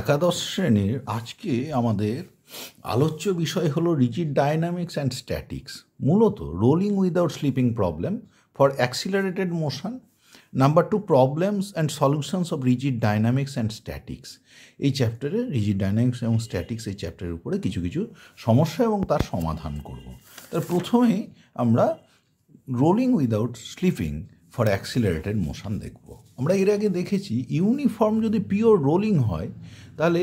একাদশ শ্রেণীর আজকে আমাদের আলোচ্য বিষয় হলো রিজিড ডায়নামিক্স অ্যান্ড স্ট্যাটিক্স মূলত rolling without slipping problem for accelerated motion number two problems and solutions of rigid dynamics and statics এই চ্যাপ্টারে রিজিড ডায়নামিক্স এবং স্ট্যাটিক্স এই চ্যাপ্টারের উপরে কিছু কিছু সমস্যা এবং তার সমাধান করব তার প্রথমেই আমরা rolling without slipping for accelerated motion দেখব আমরা এর আগে দেখেছি ইউনিফর্ম যদি পিওর রোলিং হয় তাহলে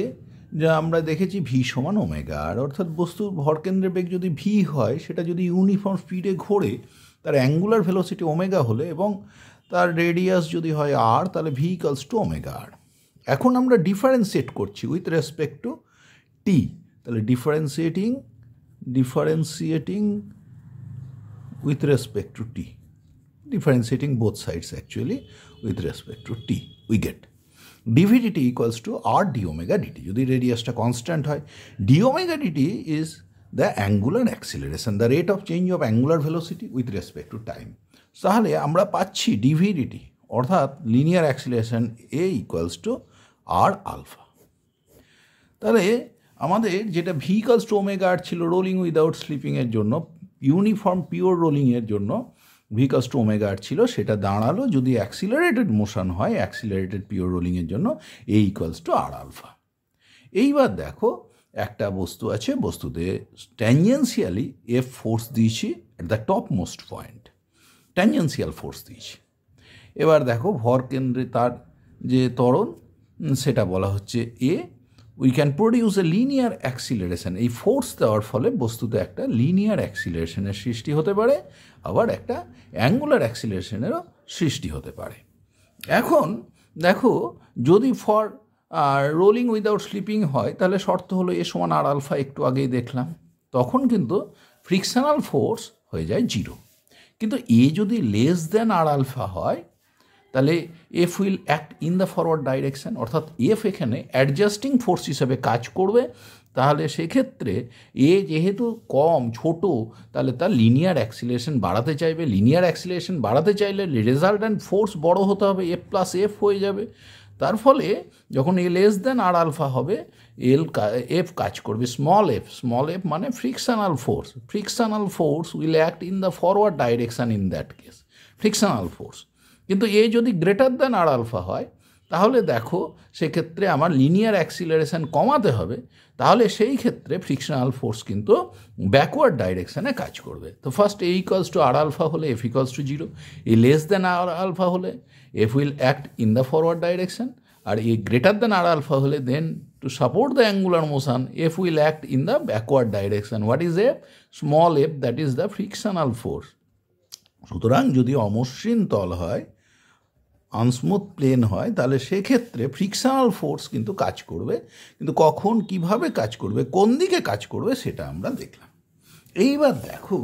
যা আমরা দেখেছি ভি সমান ওমেগা আর অর্থাৎ বস্তুর ভরকেন্দ্রে বেগ যদি ভি হয় সেটা যদি ইউনিফর্ম স্পিডে ঘোরে তার অ্যাঙ্গুলার ভেলোসিটি ওমেগা হলে এবং তার রেডিয়াস যদি হয় আর তাহলে V equals to omega R এখন আমরা ডিফারেন্সিয়েট করছি উইথ রেসপেক্ট টু টি তাহলে differentiating differentiating with respect to T differentiating both sides actually with respect to t we get dvdt equals to r d omega dt the radius রেডিয়াসটা constant হয় d omega dt is the angular acceleration the rate of change of angular velocity with respect to time তাহলে আমরা পাচ্ছি dv dt অর্থাৎ linear acceleration a equals to R alpha তাহলে আমাদের যেটা V equals to omega R ছিল rolling without স্লিপিংয়ের জন্য uniform pure রোলিংয়ের জন্য ভিকাস টু ওমেগার ছিল সেটা দাঁড়ালো যদি অ্যাক্সিলারেটেড মোশন হয় অ্যাক্সিলারেটেড পিওর রোলিংয়ের জন্য A equals to R alpha এইবার দেখো একটা বস্তু আছে বস্তুতে ট্যাঞ্জেন্সিয়ালি এফ ফোর্স দিয়েছি at the top most point tangential force দিয়েছি এবার দেখো ভর কেন্দ্রে তার যে তরণ সেটা বলা হচ্ছে এ we can produce a linear acceleration এই ফোর্স দেওয়ার ফলে বস্তুতে একটা লিনিয়ার অ্যাক্সিলারেশনের সৃষ্টি হতে পারে আবার একটা অ্যাঙ্গুলার অ্যাক্সিলেশনেরও সৃষ্টি হতে পারে এখন দেখো যদি ফর রোলিং উইদাউট স্লিপিং হয় তাহলে শর্ত হলো এ সমান আর আলফা একটু আগেই দেখলাম তখন কিন্তু ফ্রিকশনাল ফোর্স হয়ে যায় জিরো কিন্তু এ যদি লেস দেন আর আলফা হয় তাহলে F will act in the forward direction অর্থাৎ এফ এখানে অ্যাডজাস্টিং ফোর্স হিসাবে কাজ করবে তাহলে সেক্ষেত্রে এ যেহেতু কম ছোট তাহলে তার লিনিয়ার অ্যাক্সিলেশন বাড়াতে চাইবে লিনিয়ার অ্যাক্সিলেশন বাড়াতে চাইলে রেজাল্ট অ্যান্ড ফোর্স বড় হতে হবে এফ প্লাস এফ হয়ে যাবে তার ফলে যখন এল এস দেন আর আলফা হবে এল এফ কাজ করবে স্মল এফ স্মল এফ মানে frictional force frictional force will act in the forward direction in that case frictional force কিন্তু এ যদি গ্রেটার দেন আর আলফা হয় তাহলে দেখো সেক্ষেত্রে আমার লিনিয়ার অ্যাক্সিলারেশান কমাতে হবে তাহলে সেই ক্ষেত্রে ফ্রিকশনাল ফোর্স কিন্তু ব্যাকওয়ার্ড ডাইরেকশানে কাজ করবে তো first A equals to R alpha হলে F equals to zero A less than R alpha হলে F will act in the forward direction আর A greater than R alpha হলে then to support the angular motion F will act in the backward direction what is a small F that is the frictional force সুতরাং যদি অমসৃণ তল হয় আনস্মুথ plane হয় তাহলে সেক্ষেত্রে frictional force কিন্তু কাজ করবে কিন্তু কখন কিভাবে কাজ করবে কোন দিকে কাজ করবে সেটা আমরা দেখলাম এইবার দেখো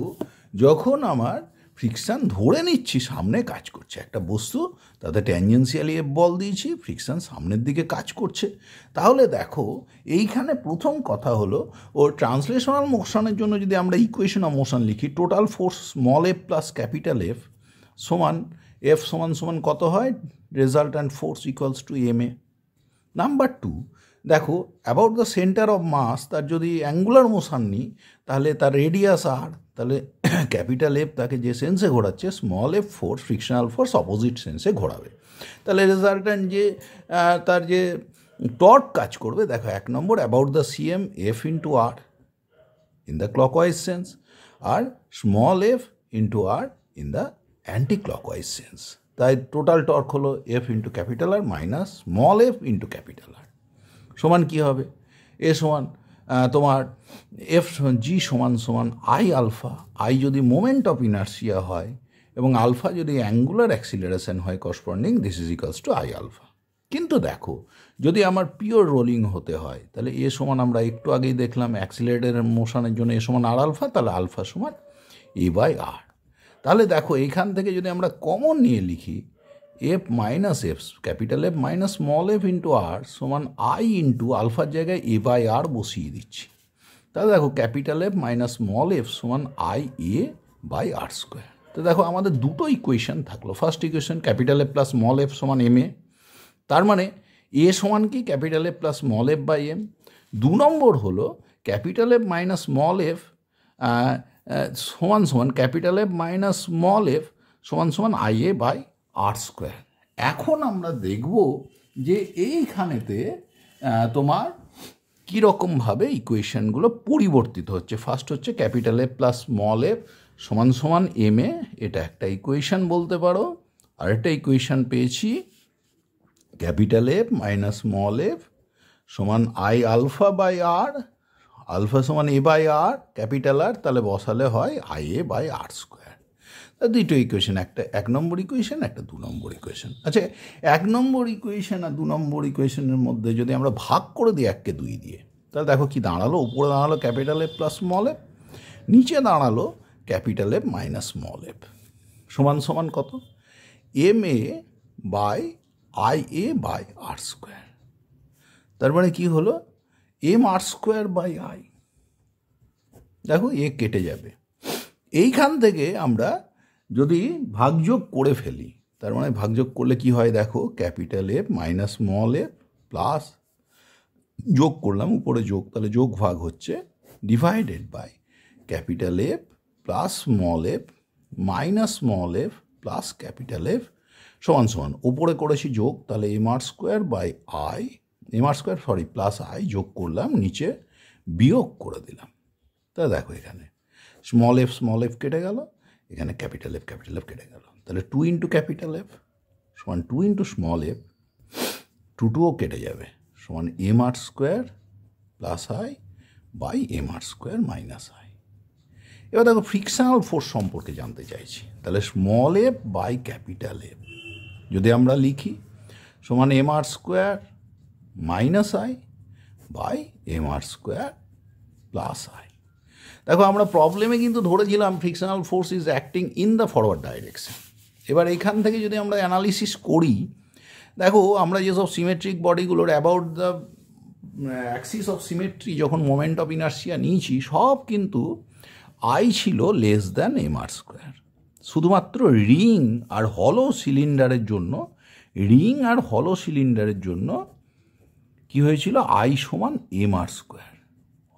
যখন আমার ফ্রিকশান ধরে নিচ্ছি সামনে কাজ করছে একটা বস্তু তাতে ট্যাঞ্জেন্সিয়ালি এফ বল দিয়েছি ফ্রিকশান সামনের দিকে কাজ করছে তাহলে দেখো এইখানে প্রথম কথা হলো ও ট্রান্সলেশনাল মোশনের জন্য যদি আমরা ইকুয়েশন অফ মোশন লিখি total force small F plus capital F সমান এফ সমান সমান কত হয় result and force equals to M A number two দেখো about the centre of mass তার যদি অ্যাঙ্গুলার মোশান নিই তাহলে তার রেডিয়াস আর তাহলে ক্যাপিটাল এফ তাকে যে সেন্সে ঘোরাচ্ছে small F force frictional force opposite সেন্সে ঘোরাবে তাহলে রেজাল্ট অ্যান্ড যে তার যে টর্ক কাজ করবে দেখো এক নম্বর about the CM F into R in the clockwise sense আর small F into R in the anticlockwise sense তাই টোটাল টর্ক হলো F into capital R minus small F into capital R সমান কি হবে এ সমান তোমার F G সমান সমান আই আলফা আই যদি মোমেন্ট অফ ইনার্সিয়া হয় এবং আলফা যদি অ্যাঙ্গুলার অ্যাক্সিলারেশন হয় corresponding this is equals to I alpha কিন্তু দেখো যদি আমার পিওর রোলিং হতে হয় তাহলে এ সমান আমরা একটু আগেই দেখলাম অ্যাক্সিলেটারের মোশনের জন্য এ সমান আর আলফা তাহলে আলফা সমান এ বাই আর তাহলে দেখো এইখান থেকে যদি আমরা কমন নিয়ে লিখি F minus F capital F minus small F into R সমান আই ইন্টু আলফার জায়গায় এ বাই আর বসিয়ে দিচ্ছি তাহলে দেখো capital F minus small F সমান I A by R square তো দেখো আমাদের দুটো ইকুয়েশন থাকলো first equation capital F plus small F সমান এম এ তার মানে এ সমান কি capital F plus small F by M দু নম্বর হলো capital F minus small F সমান সমান capital F minus small F সমান সমান I A by R square এখন আমরা দেখব যে এইখানেতে তোমার কীরকমভাবে ইকুয়েশানগুলো পরিবর্তিত হচ্ছে ফার্স্ট হচ্ছে capital F plus small F সমান সমান এম এ এটা একটা ইকুয়েশান বলতে পারো আরেকটা ইকুয়েশান পেয়েছি capital F minus small F সমান I alpha by R alpha সমান A by R capital R তাহলে বসালে হয় I A by R square তা দুটো ইকুয়েশন একটা এক নম্বর ইকুয়েশন একটা দু নম্বর ইকুয়েশন আচ্ছা এক নম্বর ইকুয়েশন আর দু নম্বর ইকুয়েশনের মধ্যে যদি আমরা ভাগ করে দিই এককে দুই দিয়ে তাহলে দেখো কি দাঁড়ালো উপরে দাঁড়ালো capital F plus small F নিচে দাঁড়ালো capital F minus small F সমান সমান কত M A by I A by R square তার মানে কী হলো M R square by I দেখো এ কেটে যাবে এইখান থেকে আমরা যদি ভাগযোগ করে ফেলি তার মানে ভাগযোগ করলে কি হয় দেখো capital F minus small F plus যোগ করলাম উপরে যোগ তাহলে যোগ ভাগ হচ্ছে divided by capital F plus small F minus small F plus capital F সমান সমান উপরে করেছি যোগ তাহলে M R square by I M R square sorry plus I যোগ করলাম নিচে বিয়োগ করে দিলাম তা দেখো এখানে স্মল এফ স্মল এফ কেটে গেল এখানে ক্যাপিটাল এফ ক্যাপিটাল এফ কেটে গেল তাহলে টু ইন্টু ক্যাপিটাল এফ সমান two into small F two টুও কেটে যাবে সমান M R square plus I by M R square minus I এবার দেখো ফ্রিকশনাল ফোর্স সম্পর্কে জানতে চাইছি তাহলে small F by capital F যদি আমরা লিখি সমান M R square minus I by M R square plus I দেখো আমরা প্রবলেমে কিন্তু ধরেছিলাম frictional force is acting in the forward direction এবার এখান থেকে যদি আমরা অ্যানালিসিস করি দেখো আমরা যেসব সিমেট্রিক বডিগুলোর about the axis of symmetry যখন মোমেন্ট অফ ইনার্সিয়া নিয়েছি সব কিন্তু আই ছিল less than M R square শুধুমাত্র রিং আর হলো সিলিন্ডারের জন্য রিং আর হলো সিলিন্ডারের জন্য কি হয়েছিল আই সমান এম আর স্কোয়ার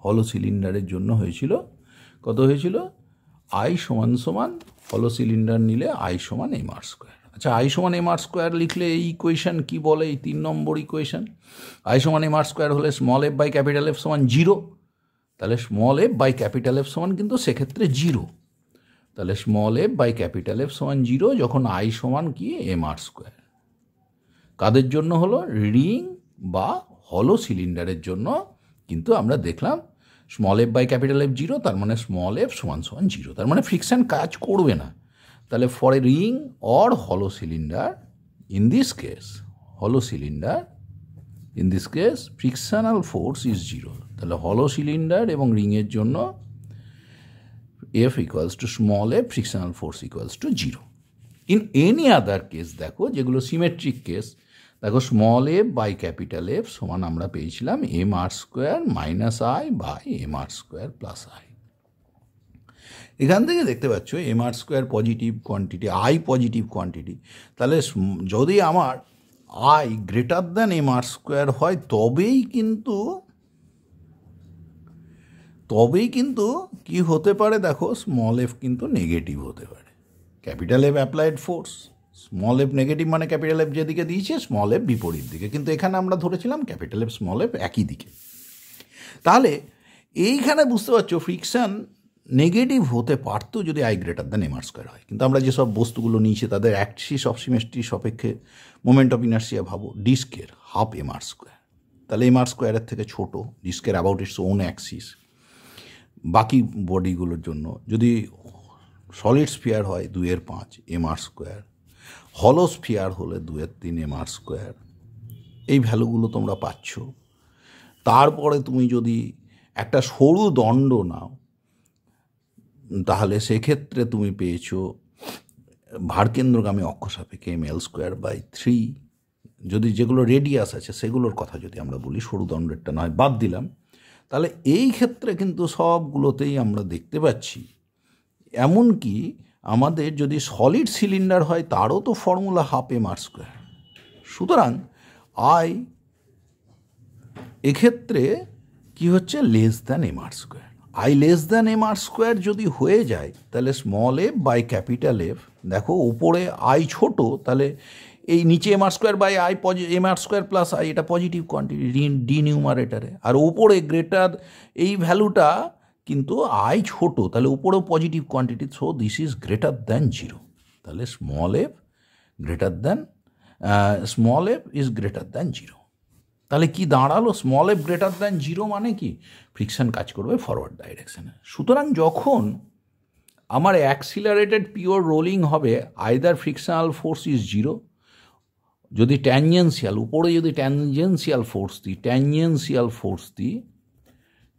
হলো সিলিন্ডারের জন্য হয়েছিল কত হয়েছিল আই সমান সমান হলো সিলিন্ডার নিলে আই সমান এম আর স্কোয়ার আচ্ছা আই সমান এম আর স্কোয়ার লিখলে এই ইকুয়েশান কী বলে এই তিন নম্বর ইকুয়েশান আই সমান এম আর স্কোয়ার হলে small F by capital F সমান জিরো তাহলে small F by capital F সমান কিন্তু সেক্ষেত্রে জিরো তাহলে small F by capital F সমান জিরো যখন আই সমান কি এম আর স্কোয়ার কাদের জন্য হলো রিং বা হলো সিলিন্ডারের জন্য কিন্তু আমরা দেখলাম small F by capital F zero তার মানে স্মল এফ সমান সমান জিরো তার মানে ফ্রিকশান কাজ করবে না তাহলে ফর এ রিং অর হলো সিলিন্ডার ইন দিস কেস হলো cylinder in this case frictional force is zero তাহলে হলো সিলিন্ডার এবং রিংয়ের জন্য F equals to small F frictional force equals to zero in any other case দেখো যেগুলো symmetric case দেখো small F by capital F সমান আমরা পেয়েছিলাম M R square minus I by M R square plus I এখান থেকে দেখতে পাচ্ছ M R square positive quantity I positive quantity তাহলে যদি আমার I greater than M R square হয় তবেই কিন্তু তবেই কিন্তু কি হতে পারে দেখো স্মল এফ কিন্তু নেগেটিভ হতে পারে capital F applied force small F negative মানে ক্যাপিটাল এফ যেদিকে দিয়েছে স্মল এফ বিপরীত দিকে কিন্তু এখানে আমরা ধরেছিলাম ক্যাপিটাল এফ স্মল এফ একই দিকে তাহলে এইখানে বুঝতে পারছো ফ্রিকশান নেগেটিভ হতে পারত যদি I greater than MR square হয় কিন্তু আমরা যেসব বস্তুগুলো নিয়েছি তাদের অ্যাক্সি অফ সিমেস্ট্রি সাপেক্ষে মোমেন্ট অফ ইনার্সিয়া ভাবো ডিস্কের হাফ এমআর স্কোয়ার তাহলে এমআর স্কোয়ারের থেকে ছোট ডিস্কের অ্যাবাউট ইটস ওন অ্যাক্সিস বাকি বডিগুলোর জন্য যদি সলিড স্পিয়ার হয় দুইয়ের পাঁচ এমআর স্কোয়ার হলস্ফিয়ার হলে দুয়ের তিন এম আর স্কোয়ার এই ভ্যালুগুলো তোমরা পাচ্ছ তারপরে তুমি যদি একটা সরু দণ্ড নাও তাহলে সেক্ষেত্রে তুমি পেয়েছো ভারকেন্দ্রগামী অক্ষ সাপেক্ষে M L square by three যদি যেগুলো রেডিয়াস আছে সেগুলোর কথা যদি আমরা বলি সরু দণ্ডেরটা নয় বাদ দিলাম তাহলে এই ক্ষেত্রে কিন্তু সবগুলোতেই আমরা দেখতে পাচ্ছি এমনকি আমাদের যদি সলিড সিলিন্ডার হয় তারও তো formula half M R square সুতরাং আই এক্ষেত্রে কি হচ্ছে less than M R square I less than M R square যদি হয়ে যায় তাহলে small F by capital F দেখো ওপরে আই ছোট তাহলে এই নিচে M R square by I পজি M R square plus I এটা পজিটিভ কোয়ান্টিটি ডি নিউমারেটারে আর ওপরে গ্রেটার এই ভ্যালুটা কিন্তু আই ছোট তাহলে উপরেও positive quantity so this is greater than zero তাহলে small F greater than small F is greater than zero তাহলে কি দাঁড়ালো small F greater than zero মানে কি ফ্রিকশন কাজ করবে ফরওয়ার্ড ডাইরেকশানে সুতরাং যখন আমার অ্যাক্সিলারেটেড পিওর রোলিং হবে either frictional force is zero যদি ট্যানজেন্সিয়াল উপরে যদি ট্যানজেন্সিয়াল ফোর্স দিই ট্যানজেন্সিয়াল ফোর্স দিই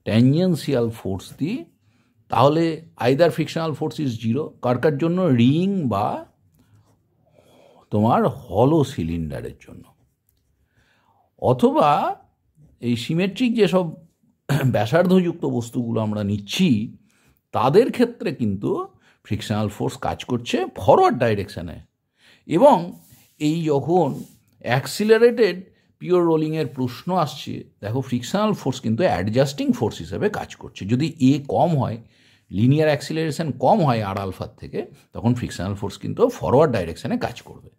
ট্যাঞ্জেন্সিয়াল ফোর্স দিই তাহলে either frictional force is zero কারকার জন্য রিং বা তোমার হলো সিলিন্ডারের জন্য অথবা এই সিমেট্রিক যেসব ব্যাসার্ধযুক্ত বস্তুগুলো আমরা নিচ্ছি তাদের ক্ষেত্রে কিন্তু ফ্রিকশনাল ফোর্স কাজ করছে ফরওয়ার্ড ডাইরেকশানে এবং এই যখন অ্যাক্সিলারেটেড পিওর রোলিংয়ের প্রশ্ন আসছে দেখো ফ্রিকশনাল ফোর্স কিন্তু অ্যাডজাস্টিং ফোর্স হিসেবে কাজ করছে যদি এ কম হয় লিনিয়ার অ্যাক্সিলারেশন কম হয় আর আলফার থেকে তখন ফ্রিকশনাল ফোর্স কিন্তু ফরওয়ার্ড ডাইরেকশানে কাজ করবে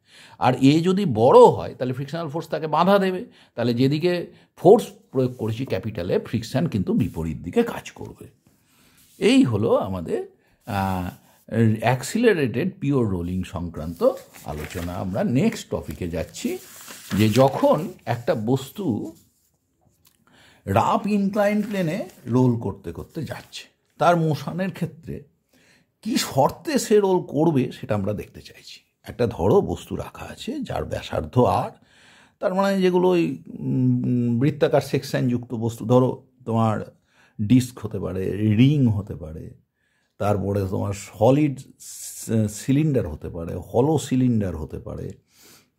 আর এ যদি বড় হয় তাহলে ফ্রিকশনাল ফোর্স তাকে বাধা দেবে তাহলে যেদিকে ফোর্স প্রয়োগ করেছি ক্যাপিটালে ফ্রিকশান কিন্তু বিপরীত দিকে কাজ করবে এই হলো আমাদের অ্যাক্সিলারেটেড পিওর রোলিং সংক্রান্ত আলোচনা আমরা নেক্সট টপিকে যাচ্ছি যে যখন একটা বস্তু রাপ ইনক্লাইন প্লেনে রোল করতে করতে যাচ্ছে তার মোশানের ক্ষেত্রে কি শর্তে সে রোল করবে সেটা আমরা দেখতে চাইছি একটা ধরো বস্তু রাখা আছে যার ব্যাসার্ধ আর তার মানে যেগুলো ওই বৃত্তাকার সেকশনযুক্ত বস্তু ধরো তোমার ডিস্ক হতে পারে রিং হতে পারে তারপরে তোমার সলিড সিলিন্ডার হতে পারে হলো সিলিন্ডার হতে পারে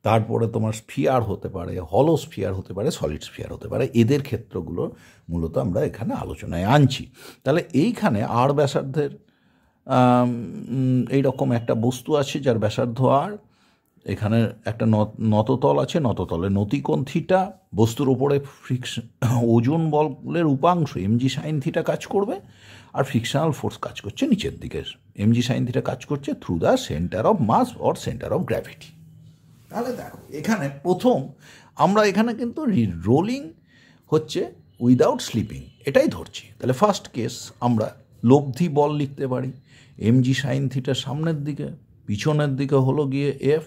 তারপরে তোমার স্ফিয়ার হতে পারে হলো স্ফিয়ার হতে পারে সলিড স্ফিয়ার হতে পারে এদের ক্ষেত্রগুলো মূলত আমরা এখানে আলোচনায় আনছি তাহলে এইখানে আর ব্যাসার্ধের এইরকম একটা বস্তু আছে যার ব্যাসার্ধ আর এখানে একটা নততল আছে নততলে নতিকোণ থিটা বস্তুর উপরে ফ্রিকশন ওজন বলের উপাংশ এমজি সাইন থিটা কাজ করবে আর ফ্রিকশনাল ফোর্স কাজ করছে নিচের দিকের এমজি সাইন থিটা কাজ করছে through the centre of mass or centre of gravity তাহলে দেখো এখানে প্রথম আমরা এখানে কিন্তু রোলিং হচ্ছে উইদাউট স্লিপিং এটাই ধরছি তাহলে ফার্স্ট কেস আমরা লব্ধি বল লিখতে পারি এমজি সাইন থিটা সামনের দিকে পিছনের দিকে হলো গিয়ে এফ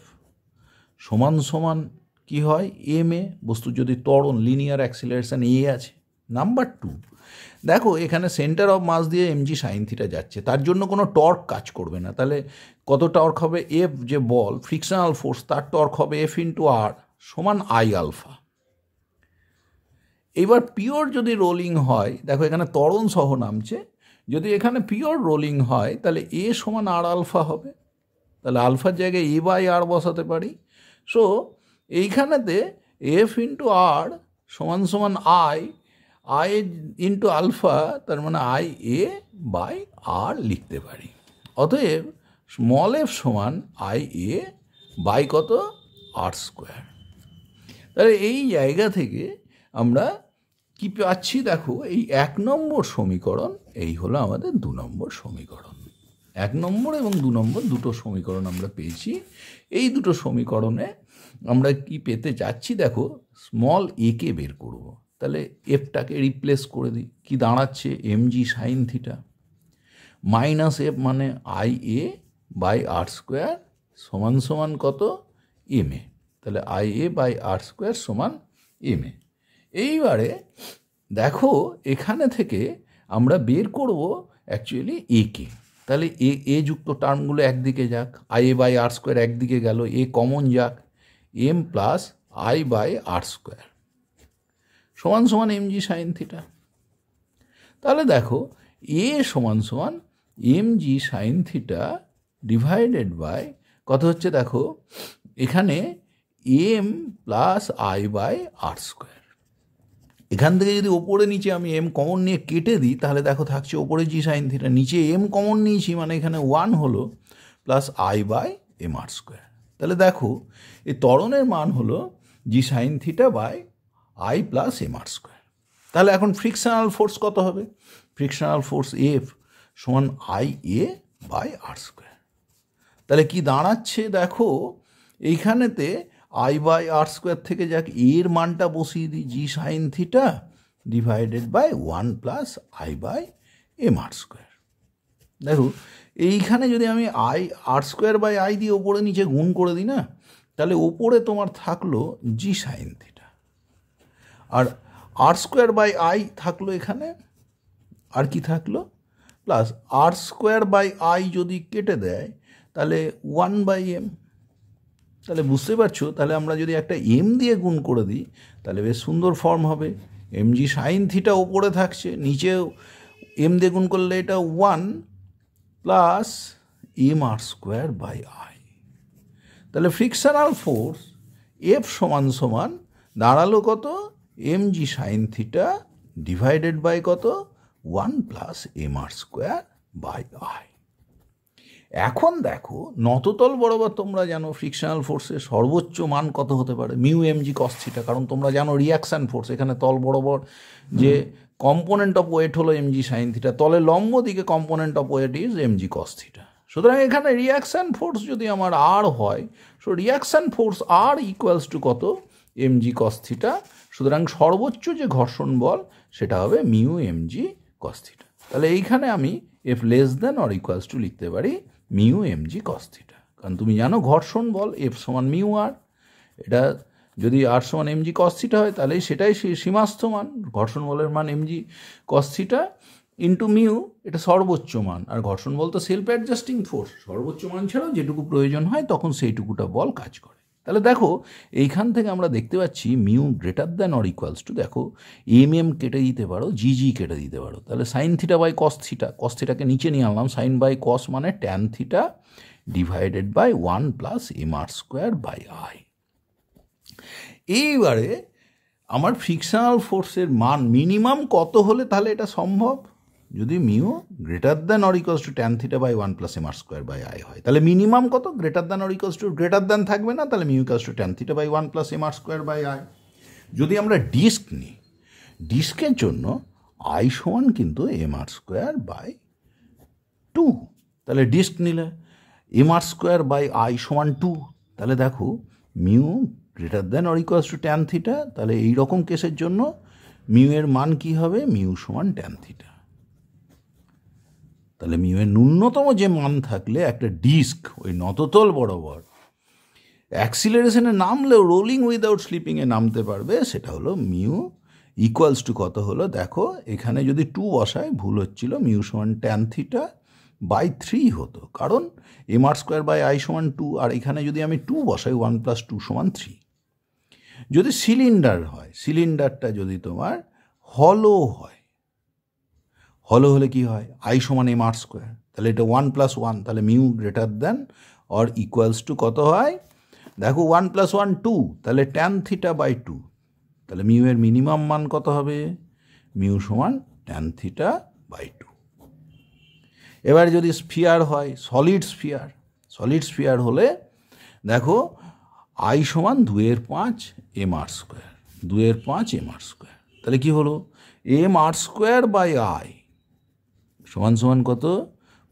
সমান সমান কি হয় এম এ বস্তু যদি তরণ লিনিয়ার অ্যাক্সিলারেশান এ আছে নাম্বার টু দেখো এখানে সেন্টার অফ মাস দিয়ে এমজি সাইন থিটা যাচ্ছে তার জন্য কোনো টর্ক কাজ করবে না তাহলে কত টর্ক হবে এফ যে বল ফ্রিকশনাল ফোর্স তার টর্ক হবে এফ ইন্টু আর সমান আই আলফা এবার পিওর যদি রোলিং হয় দেখো এখানে তরণ সহ নামছে যদি এখানে পিওর রোলিং হয় তাহলে এ সমান আর আলফা হবে তাহলে আলফার জায়গায় এ বাই আর বসাতে পারি সো এইখানেতে এফ ইন্টু আর সমান সমান আই আই ইন্টু আলফা তার মানে আই এ বাই আর লিখতে পারি অতএব স্মল এফ সমান আই এ বাই কত আর স্কোয়ার তাহলে এই জায়গা থেকে আমরা কি পাচ্ছি দেখো এই এক নম্বর সমীকরণ এই হলো আমাদের দু নম্বর সমীকরণ এক নম্বর এবং দু নম্বর দুটো সমীকরণ আমরা পেয়েছি এই দুটো সমীকরণে আমরা কি পেতে যাচ্ছি দেখো স্মল এ কে বের করব তাহলে এফটাকে রিপ্লেস করে দিই কি দাঁড়াচ্ছে G sine theta minus F মানে I A by R square সমান সমান কত এম এ তাহলে I A by R square সমান এম এ এইবারে দেখো এখানে থেকে আমরা বের করব অ্যাকচুয়ালি এ কে তাহলে এ এ যুক্ত টার্মগুলো একদিকে যাক I A by R square একদিকে গেল এ কমন যাক M plus I by R square সমান সমান এম জি সাইন থিটা তাহলে দেখো এ সমান সমান M G sine theta divided by কত হচ্ছে দেখো এখানে M plus I by R square এখান থেকে যদি ওপরে নিচে আমি এম কমন নিয়ে কেটে দিই তাহলে দেখো থাকছে ওপরে জি সাইন থিটা নিচে এম কমন নিয়েছি মানে এখানে ওয়ান হলো plus I by M R square তাহলে দেখো এই ত্বরণের মান হলো G sine theta by I plus M R square তাহলে এখন ফ্রিকশনাল ফোর্স কত হবে ফ্রিকশনাল ফোর্স এফ সমান I A by R square তাহলে কি দাঁড়াচ্ছে দেখো এইখানেতে আই বাই আর স্কোয়ার থেকে যাক এর মানটা বসিয়ে দিই G sine theta divided by one plus I by M R square দেখো এইখানে যদি আমি I R square by I দিয়ে ওপরে নিচে গুণ করে দিই না তাহলে ওপরে তোমার থাকলো জি সাইন থিটা আর আর স্কোয়ার বাই আই থাকলো এখানে আর কি থাকলো plus R square by I যদি কেটে দেয় তাহলে ওয়ান বাই এম তাহলে বুঝতে পারছো তাহলে আমরা যদি একটা এম দিয়ে গুণ করে দিই তাহলে বেশ সুন্দর ফর্ম হবে এম জি সাইন থিটা ওপরে থাকছে নিচে এম দিয়ে গুণ করলে এটা one plus M R square by I তাহলে ফ্রিকশনাল ফোর্স এফ সমান সমান দাঁড়ালো কত M G sine theta divided by কত one plus M R square by I এখন দেখো নততল বরাবর তোমরা জানো ফ্রিকশনাল ফোর্সের সর্বোচ্চ মান কত হতে পারে মিউ এমজি কস্থিটা কারণ তোমরা জানো রিয়াকশান ফোর্স এখানে তল বরাবর যে কম্পোনেন্ট অফ ওয়েট হলো এমজি সাইন থিটা তলে লম্ব দিকে component of weight is MG cos theta সুতরাং এখানে রিয়াকশান ফোর্স যদি আমার আর হয় so reaction force R equals to কত এমজি কস্থিটা সুতরাং সর্বোচ্চ যে ঘর্ষণ বল সেটা হবে মিউ এমজি কস্থিটা তাহলে এইখানে আমি F less than or equals to লিখতে পারি মিউ এম জি কস কারণ তুমি জানো ঘর্ষণ বল এফ সমান মিউ আর এটা যদি আর সমান এম জি কস্থিটা হয় তাহলে সেটাই সীমাস্থ মান ঘর্ষণ বলের মান M G cos theta into mu এটা সর্বোচ্চ মান আর ঘর্ষণ বল তো সেলফ অ্যাডজাস্টিং ফোর্স সর্বোচ্চ মান ছাড়াও যেটুকু প্রয়োজন হয় তখন সেইটুকুটা বল কাজ করে তাহলে দেখো এইখান থেকে আমরা দেখতে পাচ্ছি mu greater than or equals to দেখো এম এম কেটে দিতে পারো জি জি কেটে দিতে পারো তাহলে sine theta by cos theta cos থিটাকে নিচে নিয়ে আনলাম সাইন বাই কস মানে tan theta divided by one plus M R square by I এইবারে আমার ফিকশনাল ফোর্সের মান মিনিমাম কত হলে তাহলে এটা সম্ভব যদি mu greater than or equal to tan theta by one plus M R square by I হয় তাহলে মিনিমাম কত greater than or equal to greater than থাকবে না তাহলে mu equals to tan theta by one plus M R square by I যদি আমরা disc নিই ডিস্কের জন্য আই সমান কিন্তু M R square by two তাহলে ডিস্ক নিলে M R square by I সমান টু তাহলে দেখো mu greater than or equal to tan theta তাহলে এই রকম কেসের জন্য মিউ এর মান কি হবে মিউ সমান ট্যান থিটা তাহলে মিউ এর ন্যূনতম যে মান থাকলে একটা ডিস্ক ওই নততল বরাবর অ্যাক্সিলারেশনে নামলেও রোলিং উইদাউট স্লিপিংয়ে নামতে পারবে সেটা হলো মিউ ইকুয়ালস টু কত হলো দেখো এখানে যদি টু বসায় ভুল হচ্ছিল মিউ সমান ট্যান থিটা বাই থ্রি হতো কারণ M R square by I সমান টু আর এখানে যদি আমি টু বসাই ওয়ান প্লাস টু সমান থ্রি যদি সিলিন্ডার হয় সিলিন্ডারটা যদি তোমার হলো হয় হলো হলে কি হয় আই সমান এম আর স্কোয়ার তাহলে এটা ওয়ান প্লাস ওয়ান তাহলে mu greater than or equals to কত হয় দেখো ওয়ান প্লাস ওয়ান টু তাহলে ট্যান থিটা বাই টু তাহলে মিউ এর মিনিমাম মান কত হবে মিউ সমান ট্যান থিটা বাই টু এবার যদি স্ফিয়ার হয় সলিড স্ফিয়ার সলিড স্ফিয়ার হলে দেখো আই সমান দুয়ের পাঁচ এম আর স্কোয়ার দুয়ের পাঁচ এম আর স্কোয়ার তাহলে কি হলো M R square by I সমান সমান কত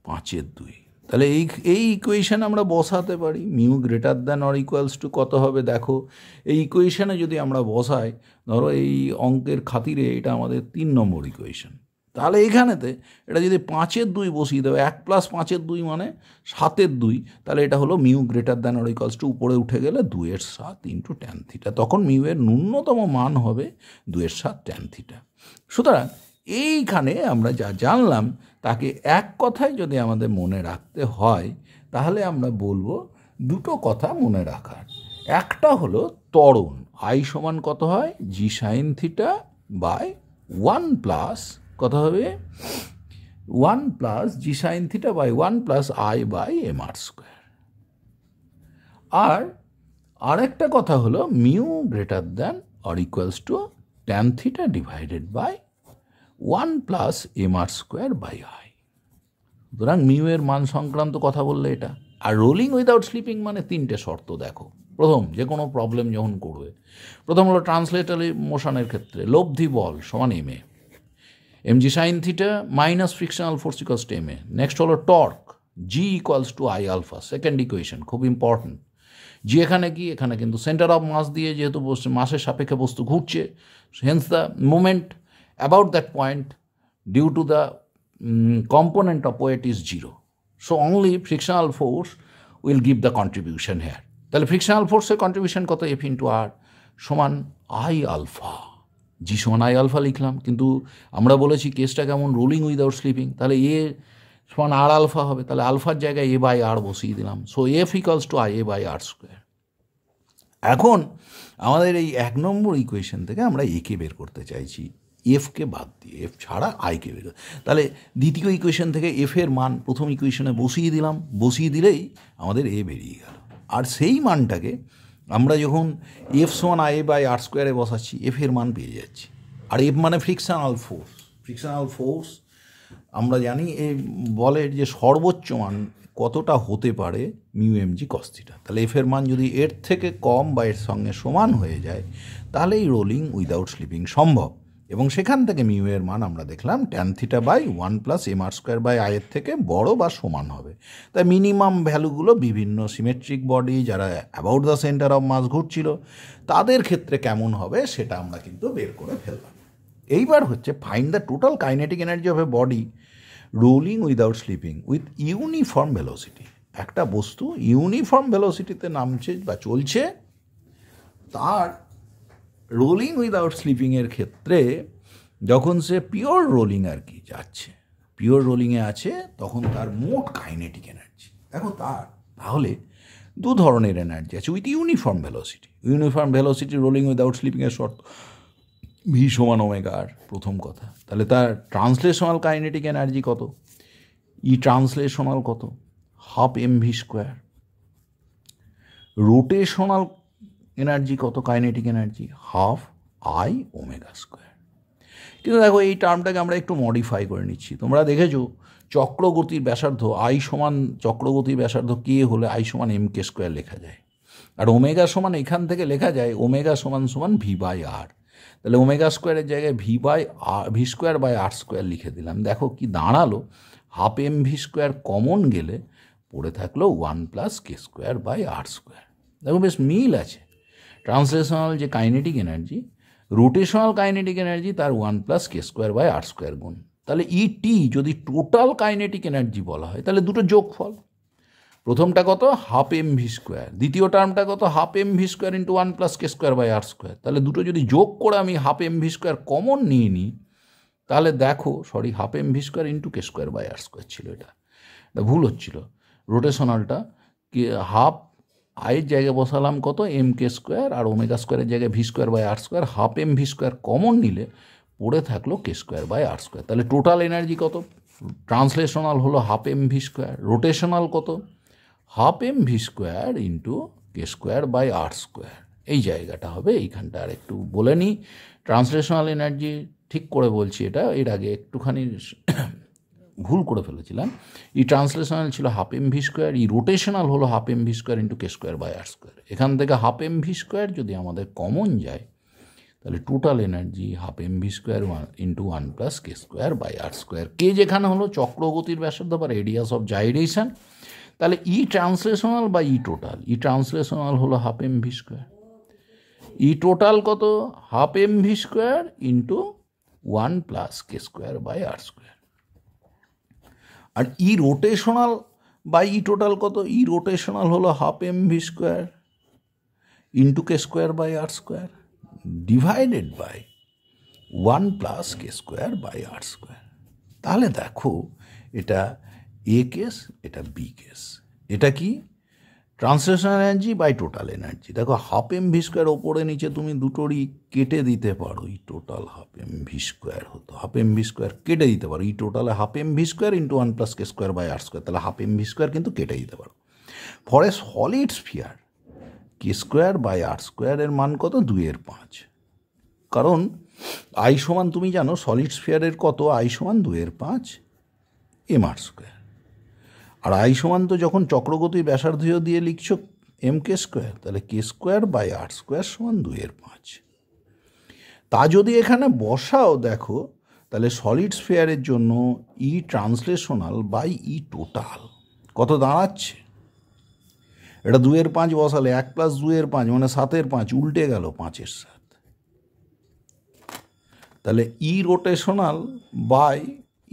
পাঁচের দুই তাহলে এই এই ইকুয়েশান আমরা বসাতে পারি mu greater than or equals to কত হবে দেখো এই ইকুয়েশানে যদি আমরা বসাই ধরো এই অঙ্কের খাতিরে এটা আমাদের তিন নম্বর ইকুয়েশান তাহলে এইখানেতে এটা যদি পাঁচের দুই বসিয়ে দেবে এক প্লাস পাঁচের দুই মানে সাতের দুই তাহলে এটা হলো mu greater than or equals to উপরে উঠে গেলে দুয়ের সাত ইন্টু ট্যান থিটা তখন মিউয়ের ন্যূনতম মান হবে দুয়ের সাত ট্যান থিটা সুতরাং এইখানে আমরা যা জানলাম তাকে এক কথায় যদি আমাদের মনে রাখতে হয় তাহলে আমরা বলবো দুটো কথা মনে রাখার একটা হলো তরণ আই সমান কত হয় G sine theta by one plus কত হবে one plus G sine theta by one plus I by M R square আর আরেকটা কথা হলো mu greater than or equals to tan theta divided by one plus M R square by I সুতরাং মিউ এর মান সংক্রান্ত কথা বললে এটা আর রোলিং উইদাউট স্লিপিং মানে তিনটে শর্ত দেখো প্রথম যে কোনো প্রবলেম যখন করবে প্রথম হলো ট্রান্সলেটারি মোশনের ক্ষেত্রে লব্ধি বল সমান M A M G sine theta minus frictional force equals to M A next হলো torque G equals to I alpha second equation খুব ইম্পর্ট্যান্ট জি এখানে কি এখানে কিন্তু সেন্টার অফ মাস দিয়ে যেহেতু মাসের সাপেক্ষে বস্তু ঘুরছে hence the moment about that point due to the um, of of is zero so only only force will will the contribution here তাহলে ফ্রিকশনাল ফোর্সের কন্ট্রিবিউশন কত এফ ইন টু আর সমান আই আলফা জি সমান I alpha লিখলাম কিন্তু আমরা বলেছি কেসটা কেমন রোলিং উইদাউট স্লিপিং তাহলে এ সমান আর আলফা হবে তাহলে আলফার জায়গায় এ বাই আর বসিয়ে দিলাম so F equals to I A by R square এখন আমাদের এই এক নম্বর ইকুয়েশন থেকে আমরা একে বের করতে চাইছি এফকে বাদ দিয়ে এফ ছাড়া আইকে বের তাহলে দ্বিতীয় ইকুয়েশন থেকে এফের মান প্রথম ইকুয়েশনে বসিয়ে দিলাম বসিয়ে দিলেই আমাদের এ বেরিয়ে গেল আর সেই মানটাকে আমরা যখন এফ সোয়ান আই বাই আর স্কোয়ারে বসাচ্ছি এফের মান পেয়ে যাচ্ছি আর এফ মানে ফ্রিকশনাল ফোর্স ফ্রিকশনাল ফোর্স আমরা জানি এই বলের যে সর্বোচ্চ মান কতটা হতে পারে মিউ এমজি কস্তিটা তাহলে এফের মান যদি এর থেকে কম বা এর সঙ্গে সমান হয়ে যায় তাহলে এই রোলিং উইদাউট স্লিপিং সম্ভব এবং সেখান থেকে মিউ এর মান আমরা দেখলাম tan theta by one plus M R square by আয়ের থেকে বড় বা সমান হবে তাই মিনিমাম ভ্যালুগুলো বিভিন্ন সিমেট্রিক বডি যারা about the centre of mass ঘুরছিল তাদের ক্ষেত্রে কেমন হবে সেটা আমরা কিন্তু বের করে ফেললাম এইবার হচ্ছে find the total kinetic energy of a body rolling without slipping with uniform velocity একটা বস্তু ইউনিফর্ম ভেলোসিটিতে নামছে বা চলছে তার রোলিং উইদাউট স্লিপিংয়ের ক্ষেত্রে যখন সে পিওর রোলিং আর কি যাচ্ছে পিওর রোলিংয়ে আছে তখন তার মোট কাইনেটিক এনার্জি দেখো তার তাহলে দু ধরনের এনার্জি আছে with uniform velocity uniform velocity rolling without স্লিপিংয়ের শর্ত ভি সমান ওমেগার প্রথম কথা তাহলে তার ট্রান্সলেশনাল কাইনেটিক এনার্জি কত ই e ট্রান্সলেশনাল কত half M V square rotational energy কত kinetic energy half I omega square কিন্তু দেখো এই টার্মটাকে আমরা একটু মডিফাই করে নিচ্ছি তোমরা দেখেছো চক্রগতির ব্যাসার্ধ আই সমান চক্রগতির ব্যাসার্ধ কে হলে আই সমান এম কে স্কোয়ার লেখা যায় আর ওমেগা সমান এখান থেকে লেখা যায় ওমেগা সমান সমান ভি বাই আর তাহলে ওমেগা স্কোয়ারের জায়গায় V by R V square by R square লিখে দিলাম দেখো কি দাঁড়ালো half M V square common গেলে পড়ে থাকলো one plus K square by R square দেখো বেশ মিল আছে ট্রান্সলেশনাল যে kinetic energy rotational kinetic energy তার one plus K square by R square গুণ তাহলে ইটি e যদি টোটাল কাইনেটিক এনার্জি বলা হয় তাহলে দুটো যোগ ফল প্রথমটা কত হাফ এম ভি স্কোয়ার দ্বিতীয় টার্মটা কত half M V square into one plus K square by R square তাহলে দুটো যদি যোগ করে আমি half M V square common নিয়ে নিই তাহলে দেখো sorry half M V square into K square by R square ছিল এটা এটা ভুল হচ্ছিল রোটেশনালটা কে হাফ আই জায়গায় বসালাম কত এম কে স্কোয়ার আর ওমেগা স্কোয়ারের জায়গায় V square by R square half M V square common নিলে পড়ে থাকলো K square by R square তাহলে টোটাল এনার্জি কত ট্রান্সলেশনাল হলো half M V square rotational কত half M V square into K square by R square এই জায়গাটা হবে এইখানটা আর একটু বলে নিই ট্রান্সলেশনাল এনার্জি ঠিক করে বলছি এটা এর আগে একটুখানি ভুল করে ফেলেছিলাম ই e ট্রান্সলেশনাল ছিল half M V square E rotational হলো half M V square into K square by R square এখান থেকে হাফ এম ভি স্কোয়ার যদি আমাদের কমন যায় তাহলে total energy half M V square one into one plus K square by R square K যেখানে হলো চক্রগতির ব্যাসার্ধ বা রেডিয়াস অফ জাইরেশন তাহলে ই e ট্রান্সলেশনাল বা ই টোটাল ই ট্রান্সলেশনাল হলো half M V square E total কত half M V square into one plus K square by R square আর E e rotational বা E e total কত E e rotational হলো half M V square into K square by R square divided by one plus K square by R square তাহলে দেখো এটা A case এটা B case এটা কি translational energy by total energy দেখো half M V square ওপরে নিচে তুমি দুটোরই কেটে দিতে পারো E total half M V square হতো হাফ এম ভি স্কোয়ার কেটে দিতে পারো ই টোটালে half M V square into one plus K square by R square তাহলে হাফ এম ভি স্কোয়ার কিন্তু কেটে দিতে পারো for a solid sphere K square by R square মান কত দুইয়ের পাঁচ কারণ আই সমান তুমি জানো সলিড স্ফিয়ারের কত আই সমান দুইয়ের পাঁচ এম আর স্কোয়ার আড়াই সমান তো যখন চক্রগতি ব্যাসার্ধ দিয়ে লিখছ এম কে স্কোয়ার তাহলে K square by R square সমান দুইয়ের পাঁচ তা যদি এখানে বসাও দেখো তাহলে সলিড স্ফেয়ারের জন্য E translational by E total কত দাঁড়াচ্ছে এটা দুয়ের পাঁচ বসালে এক প্লাস দুয়ের পাঁচ মানে সাতের পাঁচ উল্টে গেল পাঁচের সাত তাহলে E rotational by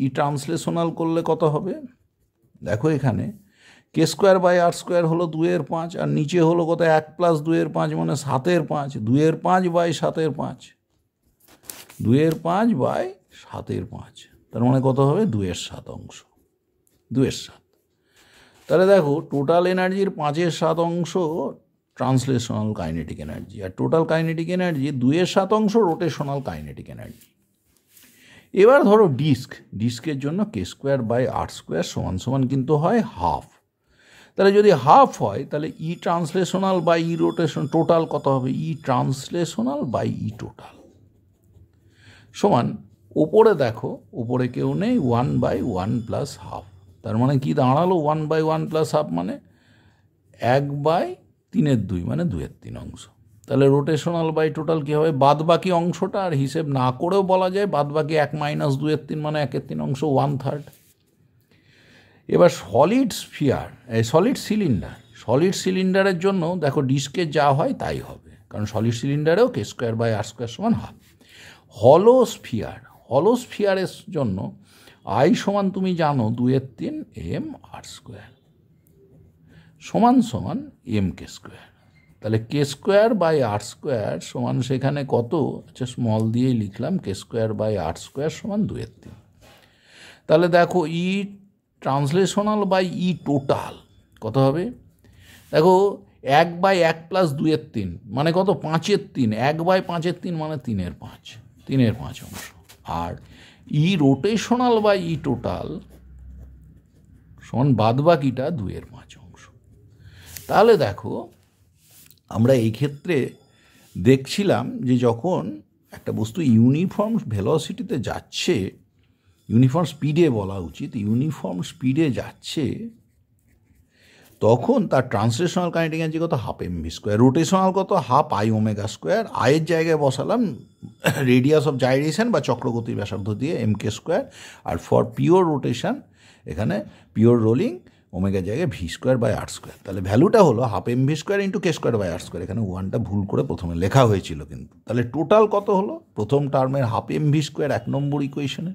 E translational করলে কত হবে দেখো এখানে K square by R square হলো দুয়ের পাঁচ আর নিচে হলো কত এক প্লাস দুয়ের পাঁচ মানে সাতের পাঁচ দুয়ের পাঁচ বাই সাতের পাঁচ দুয়ের পাঁচ বাই সাতের পাঁচ তার মানে কত হবে দুয়ের সাত অংশ দুয়ের সাত তাহলে দেখো টোটাল এনার্জির পাঁচের সাত অংশ ট্রান্সলেশনাল কাইনেটিক এনার্জি আর টোটাল কাইনেটিক এনার্জি দুয়ের সাত অংশ রোটেশনাল কাইনেটিক এনার্জি এবার ধরো ডিস্ক ডিস্কের জন্য K square by R square সমান সমান কিন্তু হয় হাফ তাহলে যদি হাফ হয় তাহলে E translational by E rotation total কত হবে E translational by E total সমান ওপরে দেখো ওপরে কেউ নেই one by one plus half তার মানে কি দাঁড়ালো one by one plus half মানে এক বাই তিনের দুই মানে দুয়ের তিন অংশ তাহলে রোটেশনাল বাই টোটাল কী হবে বাদ বাকি অংশটা আর হিসেব না করেও বলা যায় বাদ বাকি এক মাইনাস দুয়ের তিন মানে একের তিন অংশ ওয়ান থার্ড এবার solid sphere solid cylinder solid সিলিন্ডারের জন্য দেখো ডিস্কে যা হয় তাই হবে কারণ সলিড সিলিন্ডারেও K square by R square সমান হয় হলো স্ফিয়ার হলো স্ফিয়ারের জন্য আই সমান তুমি জানো দুয়ের তিন এম আর স্কোয়ার সমান সমান এম কে স্কোয়ার তাহলে K square by R square সমান সেখানে কত আচ্ছা স্মল দিয়েই লিখলাম K square by R square সমান দুয়ের তিন তাহলে দেখো E translational by E total কত হবে দেখো এক বাই এক প্লাস দুয়ের তিন মানে কত পাঁচের তিন এক বাই পাঁচের তিন মানে তিনের পাঁচ তিনের পাঁচ অংশ আর E rotational by E total সমান বাদ বাকিটা দুয়ের পাঁচ অংশ তাহলে দেখো আমরা এই ক্ষেত্রে দেখছিলাম যে যখন একটা বস্তু ইউনিফর্ম ভেলোসিটিতে যাচ্ছে ইউনিফর্ম স্পিডে বলা উচিত ইউনিফর্ম স্পিডে যাচ্ছে তখন তার ট্রান্সলেশনাল কানেক্টিং এনার্জি কত half M V square rotational কত হাফ আই ওমেগা স্কোয়ার আয়ের জায়গায় বসালাম রেডিয়াস অফ জাইরেশন বা চক্রগতির ব্যাসার্ধ দিয়ে এম কে স্কোয়ার আর ফর পিওর রোটেশন এখানে পিওর রোলিং ওমেগার জায়গায় V square by R square তাহলে ভ্যালুটা হলো half M V square into K square by R square এখানে ওয়ানটা ভুল করে প্রথমে লেখা হয়েছিল কিন্তু তাহলে টোটাল কত হলো প্রথম টার্মের হাফ এম ভি স্কোয়ার এক নম্বর ইকুয়েশনে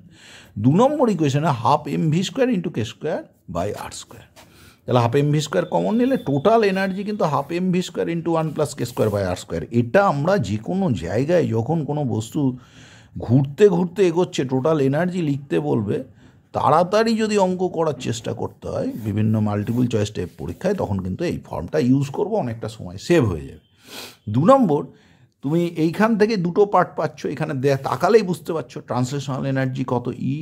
দু নম্বর ইকুয়েশনে half M V square into K square by R square তাহলে half M V square common নিলে টোটাল এনার্জি কিন্তু half M V square into one plus K square by R square এটা আমরা যে কোনো জায়গায় যখন কোনো বস্তু ঘুরতে ঘুরতে এগোচ্ছে টোটাল এনার্জি লিখতে বলবে তাড়াতাড়ি যদি অঙ্ক করার চেষ্টা করতে হয় বিভিন্ন মাল্টিপল চয়েস টাইপ পরীক্ষায় তখন কিন্তু এই ফর্মটা ইউজ করব অনেকটা সময় সেভ হয়ে যাবে দু নম্বর তুমি এইখান থেকে দুটো পার্ট পাচ্ছ এখানে তাকালেই বুঝতে পারছো ট্রান্সলেশনাল এনার্জি কত E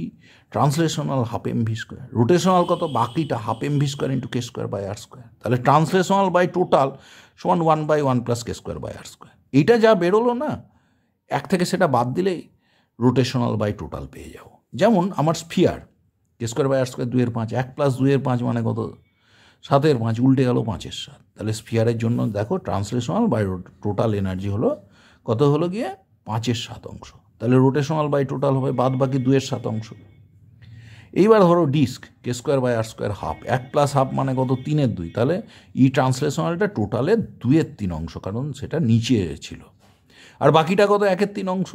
translational half M V square rotational কত বাকিটা half M V square into K square by R square তাহলে ট্রান্সলেশনাল বাই টোটাল সমান one by one plus K square by R square এইটা যা বেরোলো না এক থেকে সেটা বাদ দিলেই রোটেশনাল বাই টোটাল পেয়ে যাবো যেমন আমার sphere square by R square দুয়ের পাঁচ এক প্লাস দুয়ের পাঁচ মানে কত সাতের পাঁচ উল্টে গেল পাঁচের সাত তাহলে স্ফিয়ারের জন্য দেখো ট্রান্সলেশনাল বাই টোটাল এনার্জি হলো কত হলো গিয়ে পাঁচের সাত অংশ তাহলে রোটেশনাল বাই টোটাল হবে বাদ বাকি দুয়ের সাত অংশ এইবার ধরো disc K square by R square half এক প্লাস হাফ মানে কত তিনের দুই তাহলে ই ট্রান্সলেশনালটা টোটালে দুয়ের তিন অংশ কারণ সেটা নিচে ছিল আর বাকিটা কত একের তিন অংশ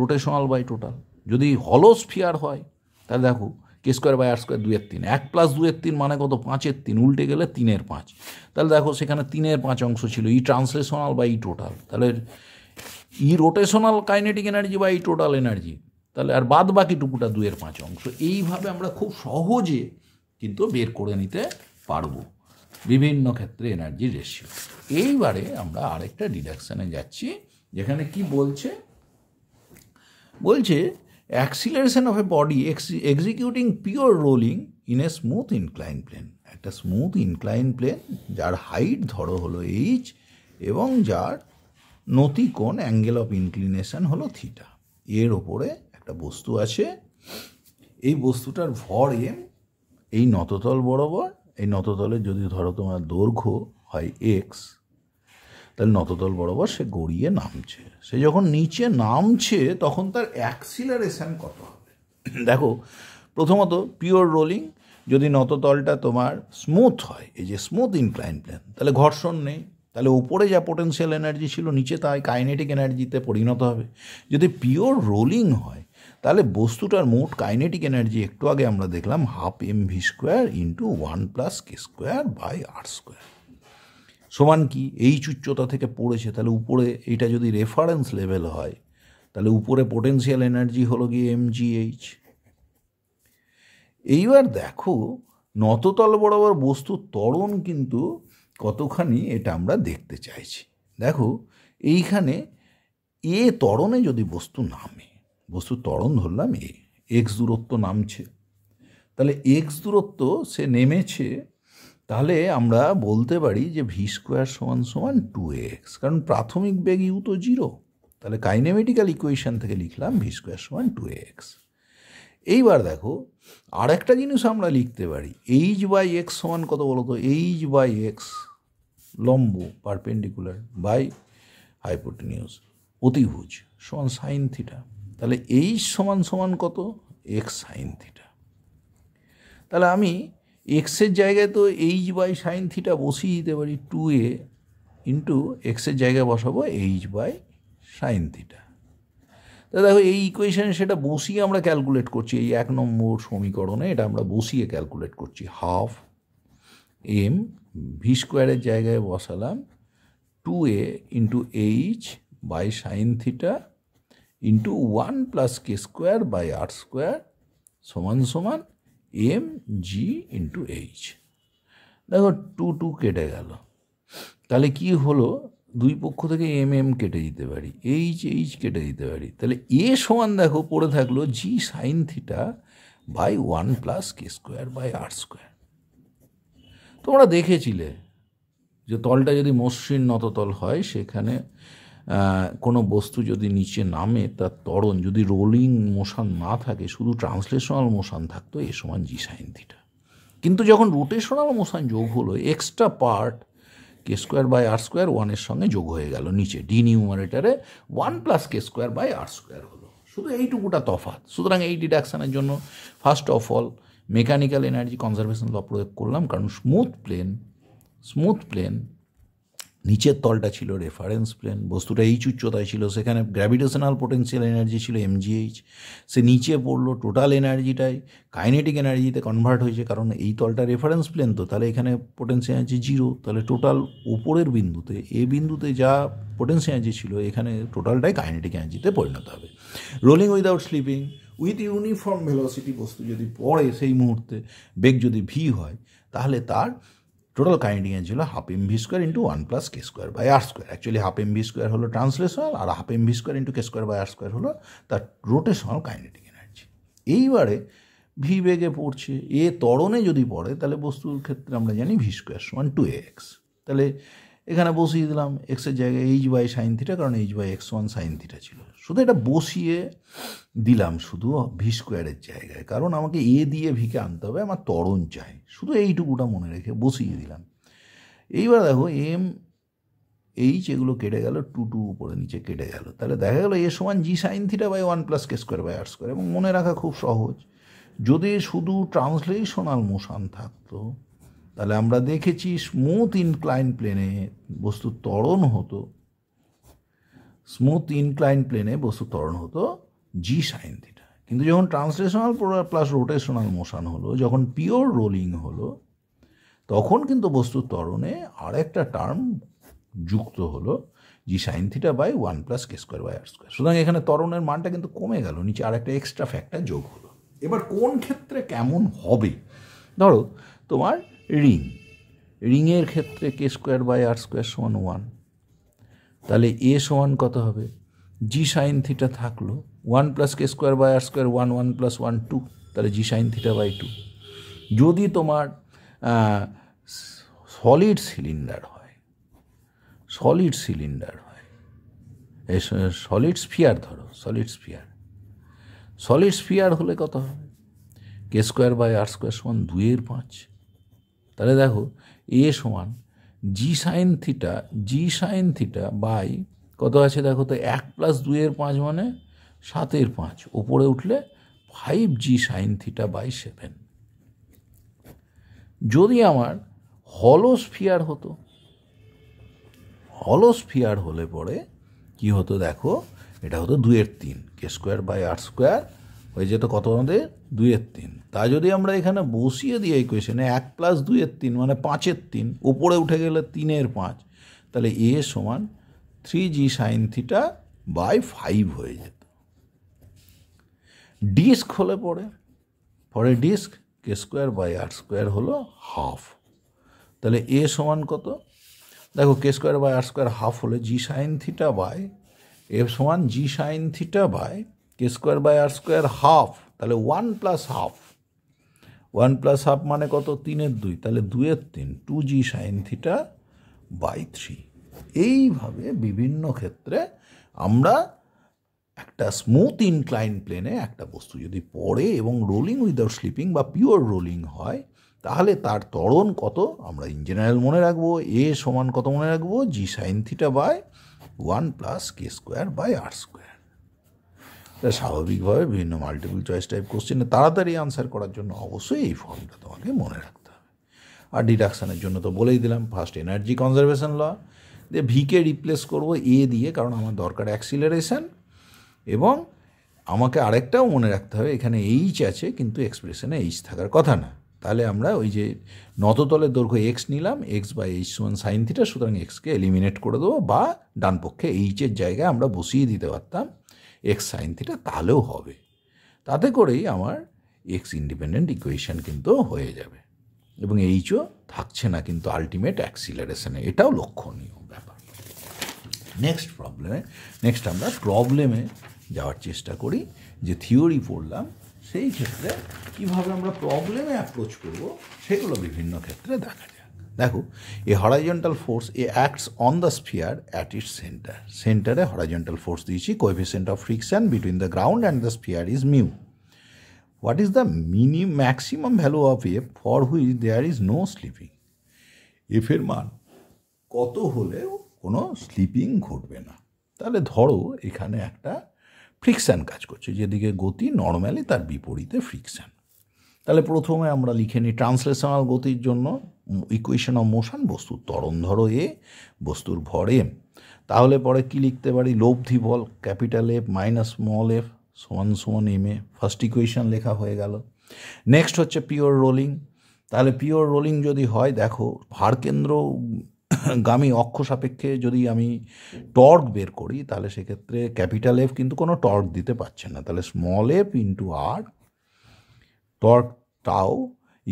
রোটেশনাল বাই টোটাল যদি হলো স্ফিয়ার হয় তাহলে দেখো K square by R square দুয়ের তিন এক প্লাস দুয়ের তিন মানে কত পাঁচের তিন উল্টে গেলে তিনের পাঁচ তাহলে দেখো সেখানে তিনের পাঁচ অংশ ছিল ই ট্রান্সলেশনাল বা ই টোটাল তাহলে ই রোটেশনাল কাইনেটিক এনার্জি বা ই টোটাল এনার্জি তাহলে আর বাদ বাকি টুকুটা দুয়ের পাঁচ অংশ এইভাবে আমরা খুব সহজে কিন্তু বের করে নিতে পারবো বিভিন্ন ক্ষেত্রে এনার্জি রেশিও এইবারে আমরা আরেকটা ডিডাকশানে যাচ্ছি যেখানে কি বলছে বলছে acceleration of a body executing pure rolling in a smooth incline plane একটা স্মুথ ইনক্লাইন প্লেন যার হাইট ধরো হলো এইচ এবং যার নতিকোণ অ্যাঙ্গেল অফ ইনক্লিনেশন হলো থিটা এর ওপরে একটা বস্তু আছে এই বস্তুটার ভর এম এই নততল বরাবর এই নততলের যদি ধরো তোমার দৈর্ঘ্য হয় এক্স তাহলে নতদল বরাবর সে গড়িয়ে নামছে সে যখন নিচে নামছে তখন তার অ্যাক্সিলারেশান কত হবে দেখো প্রথমত পিওর রোলিং যদি নততলটা তোমার স্মুথ হয় এই যে স্মুথ ইনক্লাইন প্ল্যান তাহলে ঘর্ষণ নেই তাহলে উপরে যা পোটেন্সিয়াল এনার্জি ছিল নিচে তাই কাইনেটিক এনার্জিতে পরিণত হবে যদি পিওর রোলিং হয় তাহলে বস্তুটার মোট কাইনেটিক এনার্জি একটু আগে আমরা দেখলাম half M V square into one plus K square by R square সমান কি এই উচ্চতা থেকে পড়েছে তাহলে উপরে এটা যদি রেফারেন্স লেভেল হয় তাহলে উপরে পোটেন্সিয়াল এনার্জি হলো গিয়ে এমজিএইচ এইবার দেখো নততল বরাবর বস্তুর তরণ কিন্তু কতখানি এটা আমরা দেখতে চাইছি দেখো এইখানে এ তরণে যদি বস্তু নামে বস্তুর ত্বরণ ধরলাম এ এক্স দূরত্ব নামছে তাহলে এক্স দূরত্ব সে নেমেছে তাহলে আমরা বলতে পারি যে ভি স্কোয়ার সমান সমান টু এক্স কারণ প্রাথমিক বেগ ইউ তো জিরো তাহলে কাইনেমেটিক্যাল ইকুয়েশন থেকে লিখলাম ভি স্কোয়ার সমান টু এক্স এইবার দেখো আর একটা জিনিস আমরা লিখতে পারি এইচ বাই এক্স সমান কত বলো তো এইচ বাই এক্স লম্ব পারপেন্ডিকুলার বাই হাইপোটিনিউস অতিভুজ সমান সাইন থিটা তাহলে এইচ সমান সমান কত এক্স সাইন থিটা তাহলে আমি এক্সের জায়গায় তো এইচ বাই সাইন থিটা বসিয়ে দিতে পারি টু এ ইন্টু এক্সের জায়গায় বসাবো এইচ বাই সাইন থিটা তা দেখো এই ইকুয়েশানে সেটা বসিয়ে আমরা ক্যালকুলেট করছি এই এক নম্বর সমীকরণে এটা আমরা বসিয়ে ক্যালকুলেট করছি হাফ এম ভি স্কোয়ারের জায়গায় বসালাম two A into H by sine theta into one plus K square by R square সমান সমান এম জি ইন্টু এইচ দেখো টু টু কেটে গেল তাহলে কি হলো দুই পক্ষ থেকে এম এম কেটে দিতে পারি এইচ এইচ কেটে দিতে পারি তাহলে এ সমান দেখো পড়ে থাকলো G sine theta by one plus K square by R square তোমরা দেখেছিলে যে তলটা যদি মসৃণ নততল হয় সেখানে কোনো বস্তু যদি নিচে নামে তার ত্বরণ যদি রোলিং মোশন না থাকে শুধু ট্রান্সলেশনাল মোশন থাকতো এ সমান জি সাইন থিটা কিন্তু যখন রোটেশনাল মোশন যোগ হলো extra part K square by R square ওয়ানের সঙ্গে যোগ হয়ে গেল নিচে ডি নিউমারেটারে one plus K square by R square হলো শুধু এইটুকুটা তফাৎ সুতরাং এই ডিডাকশানের জন্য first of all mechanical energy conservation law প্রয়োগ করলাম কারণ স্মুথ প্লেন স্মুথ প্লেন নিচের তলটা ছিল রেফারেন্স প্লেন বস্তুটা এইচ উচ্চতায় ছিল সেখানে গ্র্যাভিটেশনাল পোটেন্সিয়াল এনার্জি ছিল এমজিএইচ সে নিচে পড়লো টোটাল এনার্জিটাই কাইনেটিক এনার্জিতে কনভার্ট হয়েছে কারণ এই তলটা রেফারেন্স প্লেন তো তাহলে এখানে পোটেন্সিয়াল এনার্জি জিরো তাহলে টোটাল উপরের বিন্দুতে এ বিন্দুতে যা পোটেন্সিয়াল এনার্জি ছিল এখানে টোটালটাই কাইনেটিক এনার্জিতে পরিণত হবে rolling without slipping with uniform velocity বস্তু যদি পড়ে সেই মুহূর্তে বেগ যদি ভি হয় তাহলে তার টোটাল কারেন্ট ছিল half M V square into one plus K square by R square actually half M V square হলো ট্রান্সলেশন আর half M V square into K square by R square হলো তার rotational kinetic energy এইবারে V বেগে পড়ছে এ তরণে যদি পড়ে তাহলে বস্তুর ক্ষেত্রে আমরা জানি ভি স্কোয়ার সমান টু এক্স তাহলে এখানে বসিয়ে দিলাম এক্সের জায়গায় এইচ বাই সাইন থিটা কারণ H by X one sine theta ছিল শুধু এটা বসিয়ে দিলাম শুধু ভি স্কোয়ারের জায়গায় কারণ আমাকে এ দিয়ে ভিকে আনতে হবে আমার তরণ চাই শুধু এইটুকুটা মনে রেখে বসিয়ে দিলাম এইবার দেখো এম এইচ এগুলো কেটে গেল টু টু উপরে নিচে কেটে গেল তাহলে দেখা গেলো এ সমান G sine theta by one plus K square by R square এবং মনে রাখা খুব সহজ যদি শুধু ট্রান্সলেশনাল মোশান থাকতো তাহলে আমরা দেখেছি স্মুথ ইনক্লাইন প্লেনে বস্তু ত্বরণ হতো স্মুথ ইনক্লাইন প্লেনে বস্তু ত্বরণ হতো জি সাইন থিটা কিন্তু যখন ট্রান্সলেশনাল প্লাস রোটেশনাল মোশন হলো যখন পিওর রোলিং হলো তখন কিন্তু বস্তু ত্বরণে আরেকটা টার্ম যুক্ত হলো G sine theta by one plus K square by R square সুতরাং এখানে ত্বরণের মানটা কিন্তু কমে গেল নিচে আরেকটা এক্সট্রা ফ্যাক্টর যোগ হলো এবার কোন ক্ষেত্রে কেমন হবে ধরো তোমার রিং রিংয়ের ক্ষেত্রে K square by R square সমান ওয়ান তাহলে এ সমান কত হবে জি সাইন থিটা থাকলো one plus K square by R square one one plus one two তাহলে G sine theta by two যদি তোমার সলিড সিলিন্ডার হয় সলিড সিলিন্ডার হয় সলিড স্ফিয়ার ধরো সলিড স্ফিয়ার সলিড স্ফিয়ার হলে কত হবে K square by R square সমান দুইয়ের পাঁচ তাহলে দেখো এ সমান G sine theta G sine theta by কত আছে দেখো তো এক প্লাস দুইয়ের পাঁচ মানে সাতের পাঁচ ওপরে উঠলে five G sine theta by seven যদি আমার হলোস্ফিয়ার হতো হলোস্ফিয়ার হলে পরে কি হতো দেখো এটা হতো দুয়ের তিন K square by R square হয়ে যেত কত আমাদের দুয়ের তিন তা যদি আমরা এখানে বসিয়ে দিই এই কোয়েশনে এক প্লাস দুইয়ের তিন মানে পাঁচের তিন উপরে উঠে গেলে তিনের পাঁচ তাহলে এ সমান three G sine theta by five হয়ে যেত ডিস্ক হলে পরে পরে disc K square by R square হলো হাফ তাহলে এ সমান কত দেখো K square by R square half হলে G sine theta by A সমান G sine theta by K square by R square half তাহলে one plus half one plus half মানে কত তিনের দুই তাহলে দুয়ের তিন two G sine theta by three এইভাবে বিভিন্ন ক্ষেত্রে আমরা একটা স্মুথ ইনক্লাইন প্লেনে একটা বস্তু যদি পড়ে এবং রোলিং উইদাউট স্লিপিং বা পিওর রোলিং হয় তাহলে তার ত্বরণ কত আমরা ইন জেনারেল মনে রাখবো এ সমান কত মনে রাখবো G sine theta by one plus K square by R square স্বাভাবিকভাবে বিভিন্ন মাল্টিপল চয়েস টাইপ কোশ্চেনে তাড়াতাড়ি আনসার করার জন্য অবশ্যই এই ফর্মটা তোমাকে মনে রাখতে হবে আর ডিডাকশানের জন্য তো বলেই দিলাম ফার্স্ট এনার্জি কনজারভেশন ল যে ভিকে রিপ্লেস করব এ দিয়ে কারণ আমার দরকার অ্যাক্সিলারেশন এবং আমাকে আরেকটাও মনে রাখতে হবে এখানে এইচ আছে কিন্তু এক্সপ্রেশনে এইচ থাকার কথা না তাহলে আমরা ওই যে নততলের দৈর্ঘ্য এক্স নিলাম এক্স বা এইচ ওয়ান সাইন থিটা সুতরাং এক্সকে এলিমিনেট করে দেবো বা ডানপক্ষে এইচের জায়গায় আমরা বসিয়ে দিতে পারতাম এক্স সাইন থিটা তাহলেও হবে তাতে করেই আমার এক্স ইন্ডিপেন্ডেন্ট ইকুয়েশান কিন্তু হয়ে যাবে এবং এইচও থাকছে না কিন্তু আলটিমেট অ্যাক্সিলারেশানে এটাও লক্ষণীয় ব্যাপার নেক্সট প্রবলেমে নেক্সট আমরা প্রবলেমে যাওয়ার চেষ্টা করি যে থিওরি পড়লাম সেই ক্ষেত্রে কীভাবে আমরা প্রবলেমে অ্যাপ্রোচ করব সেগুলো বিভিন্ন ক্ষেত্রে দেখা দেখো এই horizontal force A acts on the sphere at its centre সেন্টারে হরাইজেন্টাল ফোর্স দিয়েছি coefficient of friction between the ground and the sphere is mu what is the mini maximum value of A for which there is no slipping এফের মান কত হলেও কোনো sleeping ঘটবে না তাহলে ধরো এখানে একটা ফ্রিকশান কাজ করছে যেদিকে গতি নর্মালি তার বিপরীতে ফ্রিকশান তাহলে প্রথমে আমরা লিখে নিই ট্রান্সলেশনাল গতির জন্য ইকুয়েশন অফ মোশন বস্তুর তরণ ধরো এ বস্তুর ভর এম তাহলে পরে কি লিখতে পারি লব্ধি বল capital F minus small F সমান সমান এম এ ফার্স্ট ইকুয়েশন লেখা হয়ে গেল নেক্সট হচ্ছে পিওর রোলিং তাহলে পিওর রোলিং যদি হয় দেখো ভারকেন্দ্র গামী অক্ষ সাপেক্ষে যদি আমি টর্ক বের করি তাহলে সেক্ষেত্রে ক্যাপিটাল এফ কিন্তু কোনো টর্ক দিতে পারছে না তাহলে small F into R torque tau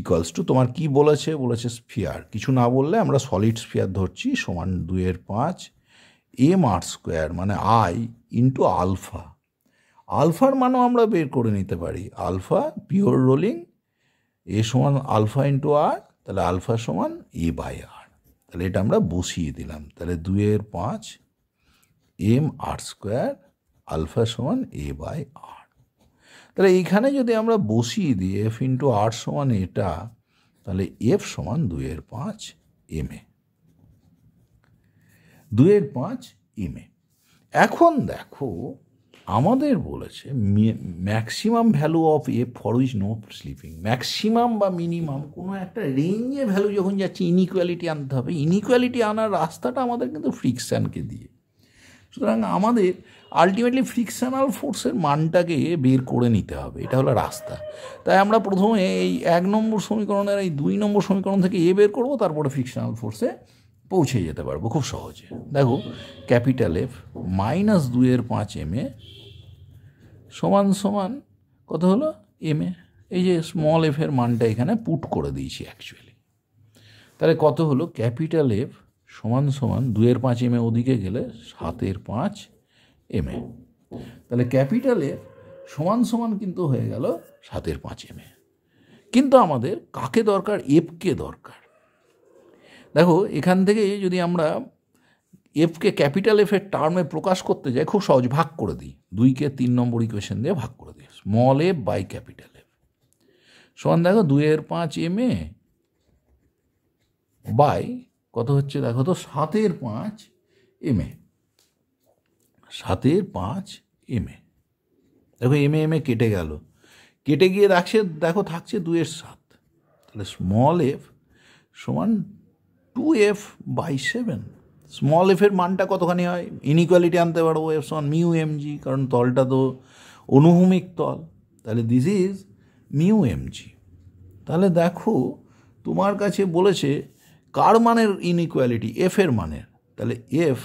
equals to তোমার কি বলেছে বলেছে স্ফিয়ার কিছু না বললে আমরা সলিড স্ফিয়ার ধরছি সমান দুয়ের পাঁচ এম আর স্কোয়ার মানে আই ইন্টু আলফা আলফার মানও আমরা বের করে নিতে পারি আলফা পিওর রোলিং এ সমান আলফা ইন্টু আর তাহলে আলফা সমান এ বাই আর তাহলে এটা আমরা বসিয়ে দিলাম তাহলে দুয়ের পাঁচ এম আর স্কোয়ার আলফা সমান এ বাই তাহলে এইখানে যদি আমরা বসিয়ে দিই এফ ইন্টু আর সমান এটা তাহলে এফ সমান দুয়ের পাঁচ এম এ দুয়ের পাঁচ এম এ এখন দেখো আমাদের বলেছে maximum value of A for which no slipping maximum বা মিনিমাম কোনো একটা রেঞ্জে ভ্যালু যখন যাচ্ছে ইনিকুয়ালিটি আনতে হবে ইনিকুয়ালিটি আনার রাস্তাটা আমাদের কিন্তু ফ্রিকশানকে দিয়ে সুতরাং আমাদের আলটিমেটলি ফ্রিকশনাল ফোর্সের মানটাকে বের করে নিতে হবে এটা হলো রাস্তা তাই আমরা প্রথমে এই এক নম্বর সমীকরণের এই দুই নম্বর সমীকরণ থেকে এ বের করবো তারপরে ফ্রিকশনাল ফোর্সে পৌঁছে যেতে পারবো খুব সহজে দেখো ক্যাপিটাল এফ মাইনাস দুইয়ের পাঁচ এম এ সমান সমান কত হলো এম এ এই যে স্মল এফের মানটা এখানে পুট করে দিয়েছি অ্যাকচুয়ালি তাহলে কত হলো ক্যাপিটাল এফ সমান সমান দুয়ের পাঁচ এম এ ওদিকে গেলে সাতের পাঁচ এম এ তাহলে ক্যাপিটালের সমান সমান কিন্তু হয়ে গেল সাতের পাঁচ এম এ কিন্তু আমাদের কাকে দরকার এফকে দরকার দেখো এখান থেকে যদি আমরা এফকে ক্যাপিটাল এফের টার্মে প্রকাশ করতে যাই খুব সহজ ভাগ করে দিই দুইকে তিন নম্বর ইকুয়েশন দিয়ে ভাগ করে দিই small F by capital F সমান দেখো দুয়ের পাঁচ এম এ বাই কত হচ্ছে দেখো তো সাতের পাঁচ এম এ সাতের পাঁচ এম এ দেখো এম এম এ কেটে গেল কেটে গিয়ে রাখছে দেখো থাকছে দুয়ের সাত তাহলে স্মল এফ সমান two F by seven small এফের মানটা কতখানি হয় ইনইকোয়ালিটি আনতে পারবো এফ সমান মিউ এম জি কারণ তলটা তো অনুভূমিক তল তাহলে this is mu M G তাহলে দেখো তোমার কাছে বলেছে কার মানের ইনইকোয়ালিটি এফের মানের তাহলে F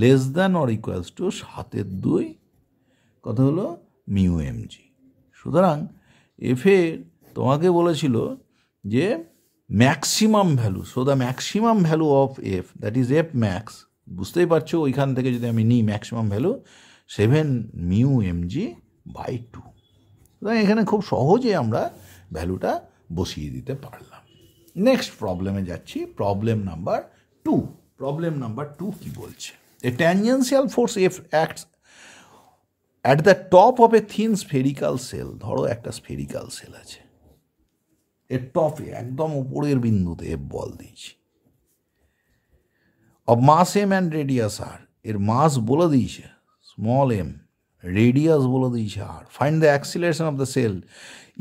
less than or equals to সাতের দুই কথা হলো মিউ এম জি সুতরাং এফে তোমাকে বলেছিল যে maximum value so the maximum value of F that is F max বুঝতেই পারছো ওইখান থেকে যদি আমি নিই maximum value seven mu M G by two সুতরাং এখানে খুব সহজে আমরা ভ্যালুটা বসিয়ে দিতে পারলাম নেক্সট প্রবলেমে যাচ্ছি problem number two problem number two কী বলছে A tangential force F acts at the top of a thin spherical cell ধরো একটা spherical cell আছে এর টপে একদম উপরের বিন্দুতে এফ বল দিয়েছি of mass M and radius R এর মাস বলে দিয়েছে স্মল এম রেডিয়াস বলে দিয়েছে আর find the acceleration of the shell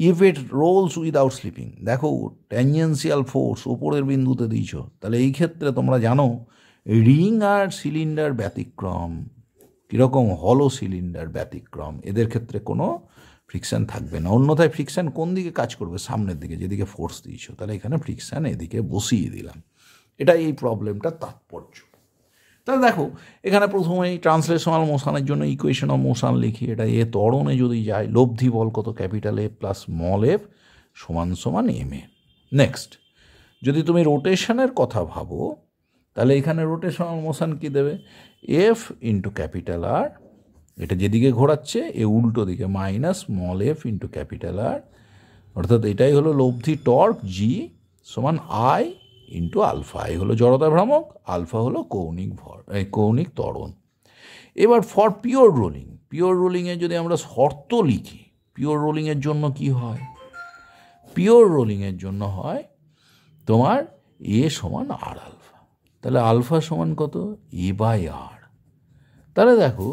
if it rolls without slipping দেখো ট্যাঞ্জেন্সিয়াল ফোর্স উপরের বিন্দুতে দিয়েছ তাহলে এই ক্ষেত্রে তোমরা জানো রিং আর সিলিন্ডার ব্যতিক্রম কীরকম হলো সিলিন্ডার ব্যতিক্রম এদের ক্ষেত্রে কোনো ফ্রিকশান থাকবে না অন্যথায় ফ্রিকশান কোন দিকে কাজ করবে সামনের দিকে যেদিকে ফোর্স দিয়েছ তাহলে এখানে ফ্রিকশান এদিকে বসিয়ে দিলাম এটাই এই প্রবলেমটা তাৎপর্য তাহলে দেখো এখানে প্রথমেই ট্রান্সলেশনাল মোশানের জন্য ইকুয়েশন অফ মোশান লিখি এটা এ তরণে যদি যায় লব্ধি বল কত capital A plus small F সমান সমান এম এ নেক্সট যদি তুমি রোটেশনের কথা ভাবো তাহলে এখানে রোটেশনাল মোশন কী দেবে এফ ইন্টু ক্যাপিটাল আর এটা যেদিকে ঘোরাচ্ছে এ উল্টো দিকে minus small F into capital R অর্থাৎ এটাই হলো লব্ধি টর্ক জি সমান আই ইন্টু আলফা আই হলো জড়তা ভ্রামক আলফা হলো কৌণিক ভর এই কৌণিক তরণ এবার ফর পিওর রোলিং পিওর রোলিংয়ে যদি আমরা শর্ত লিখি পিওর রোলিংয়ের জন্য কি হয় পিওর রোলিংয়ের জন্য হয় তোমার এ সমান আর তাহলে আলফা সমান কত এ বাই আর তাহলে দেখো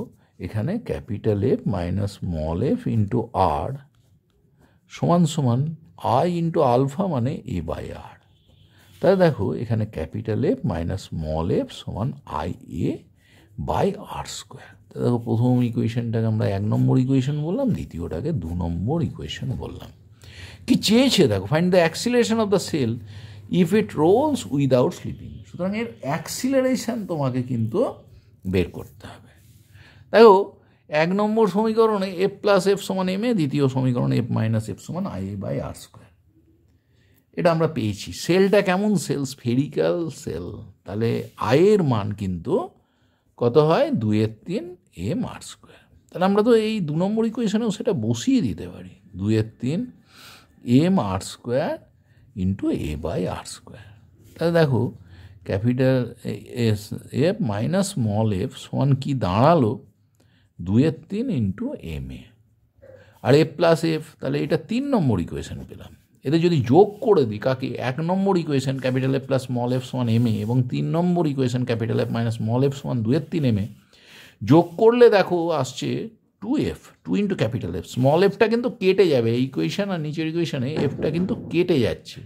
এখানে capital F minus small F into R সমান সমান আই ইন্টু আলফা মানে এ বাই আর তাহলে দেখো এখানে capital F minus small F সমান I A by R square তাহলে দেখো প্রথম ইকুয়েশনটাকে আমরা এক নম্বর ইকুয়েশন বললাম দ্বিতীয়টাকে দু নম্বর ইকুয়েশন বললাম কি চেয়েছে দেখো find the acceleration of the shell if it rolls without slipping সুতরাং এর অ্যাক্সিলারেশান তোমাকে কিন্তু বের করতে হবে দেখো এক নম্বর সমীকরণে এফ প্লাস এফ সমান এম এ দ্বিতীয় সমীকরণে এফ মাইনাস এফ সমান I A by R square এটা আমরা পেয়েছি সেলটা কেমন সেল স্ফেরিক্যাল সেল তাহলে আয়ের মান কিন্তু কত হয় দুয়ের তিন এম আর স্কোয়ার তাহলে আমরা তো এই দু নম্বর ইকুয়েশনেও সেটা বসিয়ে দিতে পারি দুয়ের তিন M R square into A by R square তাহলে দেখো capital S F minus small F সমান কি দাঁড়ালো দুয়ের তিন ইন্টু এম এ আর এফ প্লাস এফ তাহলে এটা তিন নম্বর ইকুয়েশন পেলাম এদের যদি যোগ করে দিই কাকে এক নম্বর equation capital F plus small F সমান এম এ এবং তিন নম্বর equation capital F minus small F সমান দুয়ের তিন এম এ যোগ করলে দেখো আসছে two F two into capital F small এফটা কিন্তু কেটে যাবে এই ইকুয়েশান আর নিচের ইকুয়েশানে এফটা কিন্তু কেটে যাচ্ছে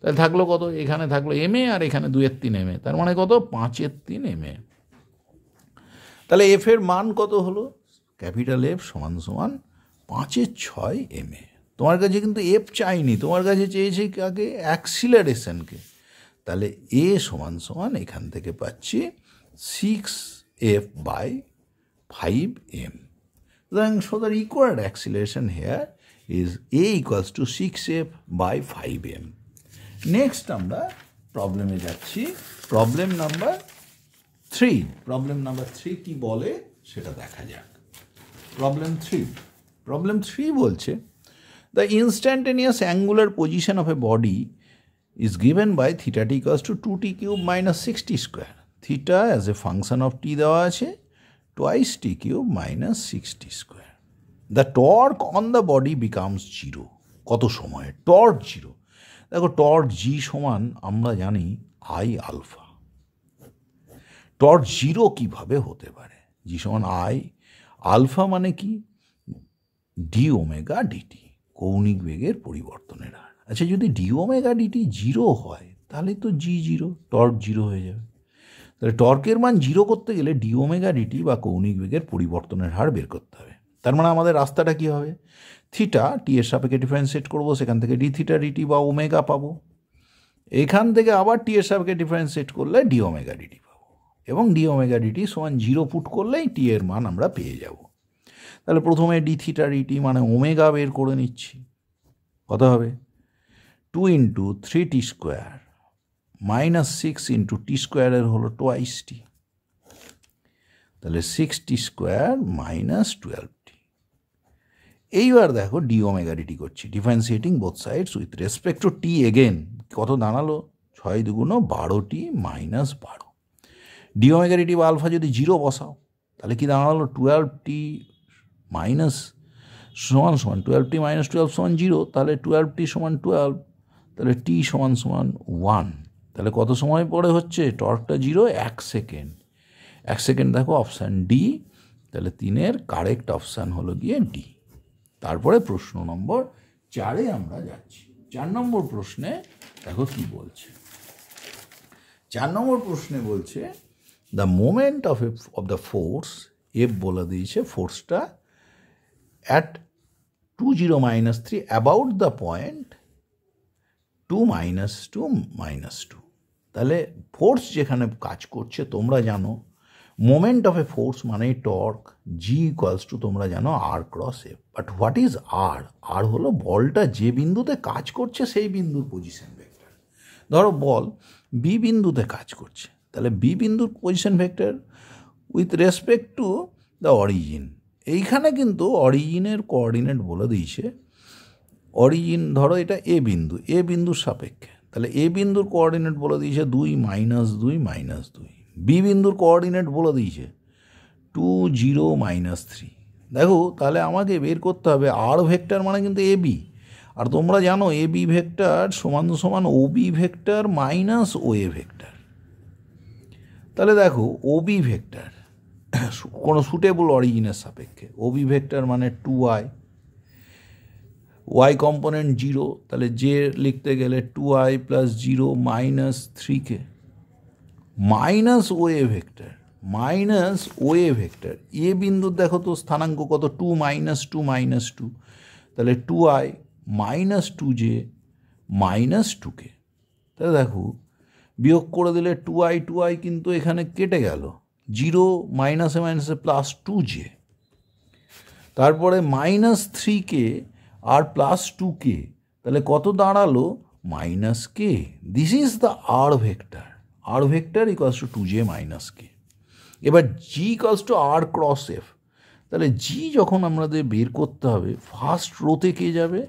তাহলে থাকলো কত এখানে থাকলো এম এ আর এখানে দুয়ের তিন এম এ তার মানে কত পাঁচের তিন এম এ তাহলে এফ এর মান কত হলো ক্যাপিটাল এফ সমান সমান পাঁচের ছয় এম এ তোমার কাছে কিন্তু এফ চাইনি তোমার কাছে চেয়েছে কাকে অ্যাক্সিলারেশনকে তাহলে এ সমান সমান এখান থেকে পাচ্ছি six F by five M Then, so the required acceleration here is a equals to 6f by 5m. Next number problem is actually problem number 3 problem number 3 ki bole seta দেখা যাক problem 3 problem 3 bolche the instantaneous angular position of a body is given by theta t equals to 2t cube minus 6t square. Theta as a function of t দেওয়া আছে twice t cube minus 6t square. The torque on the body becomes zero. কত সময়ে torque zero দেখো torque G সমান আমরা জানি I alpha torque zero কিভাবে হতে পারে জি সমান আই আলফা মানে কি ডি ওমেগা ডিটি কৌণিক বেগের পরিবর্তনের হার আচ্ছা যদি ডি ওমেগা ডিটি জিরো হয় তাহলে তো জি জিরো টর্ক জিরো হয়ে যাবে তাহলে টর্কের মান জিরো করতে গেলে ডিওমেগা ডিটি বা কৌণিক বেগের পরিবর্তনের হার বের করতে হবে তার মানে আমাদের রাস্তাটা কী হবে থিটা টি এর সাপেক্ষে ডিফারেন্সিয়েট করবো সেখান থেকে ডি থিটা ডিটি বা ওমেগা পাবো এখান থেকে আবার টি এর সাপেক্ষে ডিফারেন্সিয়েট করলে ডি ডিটি পাবো এবং ডিওমেগা ডিটি সমান জিরো ফুট করলেই টি এর মান আমরা পেয়ে যাব তাহলে প্রথমে ডি থিটা ডিটি মানে ওমেগা বের করে নিচ্ছি কত হবে two into three T square minus six into T স্কোয়ারের হলো টোয়াইস টি তাহলে six T square minus twelve T এইবার দেখো ডি ওমেগা ডিটি করছি differentiating both sides with respect to T again কত দাঁড়ালো ছয় দুগুণ বারোটি মাইনাস বারো ডি ওমেগা বা আলফা যদি জিরো বসাও তাহলে কি দাঁড়ালো টুয়েলভ টি মাইনাস সমান সমান টুয়েলভ টি মাইনাস টুয়েলভ সমান জিরো তাহলে টুয়েলভ টি সমান টুয়েলভ তাহলে টি সমান সমান ওয়ান তাহলে কত সময় পরে হচ্ছে টর্কটা জিরো এক সেকেন্ড এক সেকেন্ড দেখো অপশান ডি তাহলে তিনের কারেক্ট অপশান হলো গিয়ে ডি তারপরে প্রশ্ন নম্বর চারে আমরা যাচ্ছি চার নম্বর প্রশ্নে দেখো কি বলছে চার নম্বর প্রশ্নে বলছে the moment of F of the force F বলে দিয়েছে ফোর্সটা at two zero minus three about the point two minus two minus two তাহলে ফোর্স যেখানে কাজ করছে তোমরা জানো মোমেন্ট অফ এ ফোর্স মানে টর্ক জি ইকুয়ালস টু তোমরা জানো R cross F but what is R R হলো বলটা যে বিন্দুতে কাজ করছে সেই বিন্দুর পজিশন ভেক্টর ধরো বল বি বিন্দুতে কাজ করছে তাহলে বি বিন্দুর position vector with respect to the origin এইখানে কিন্তু অরিজিনের কোঅর্ডিনেট বলে দিয়েছে অরিজিন ধরো এটা এ বিন্দু এ বিন্দুর সাপেক্ষে তাহলে এ বিন্দুর কোঅর্ডিনেট বলে দিয়েছে দুই মাইনাস দুই মাইনাস দুই বি বিন্দুর কোঅর্ডিনেট বলে দিয়েছে টু জিরো মাইনাস থ্রি দেখো তাহলে আমাকে বের করতে হবে আর ভেক্টর মানে কিন্তু এ বি আর তোমরা জানো এ বি ভেক্টর সমান সমান O B vector minus O A vector তাহলে দেখো ও বি ভেক্টর কোনো সুটেবল অরিজিনের সাপেক্ষে ও বি ভেক্টর মানে two I Y component zero তাহলে জে লিখতে গেলে two I plus zero minus three K minus O A vector minus O A vector A বিন্দুর দেখো তো স্থানাঙ্ক কত two minus two minus two তাহলে two I minus two J minus two K তাহলে দেখো বিয়োগ করে দিলে টু আই টু আই কিন্তু এখানে কেটে গেল জিরো মাইনাসে মাইনাসে প্লাস টু জে তারপরে মাইনাস থ্রি কে আর প্লাস টু কে তাহলে কত দাঁড়ালো minus K this is the R vector R vector equals to two J minus K এবার G equals to R cross F তাহলে G যখন আমাদের বের করতে হবে ফার্স্ট রোতে কে যাবে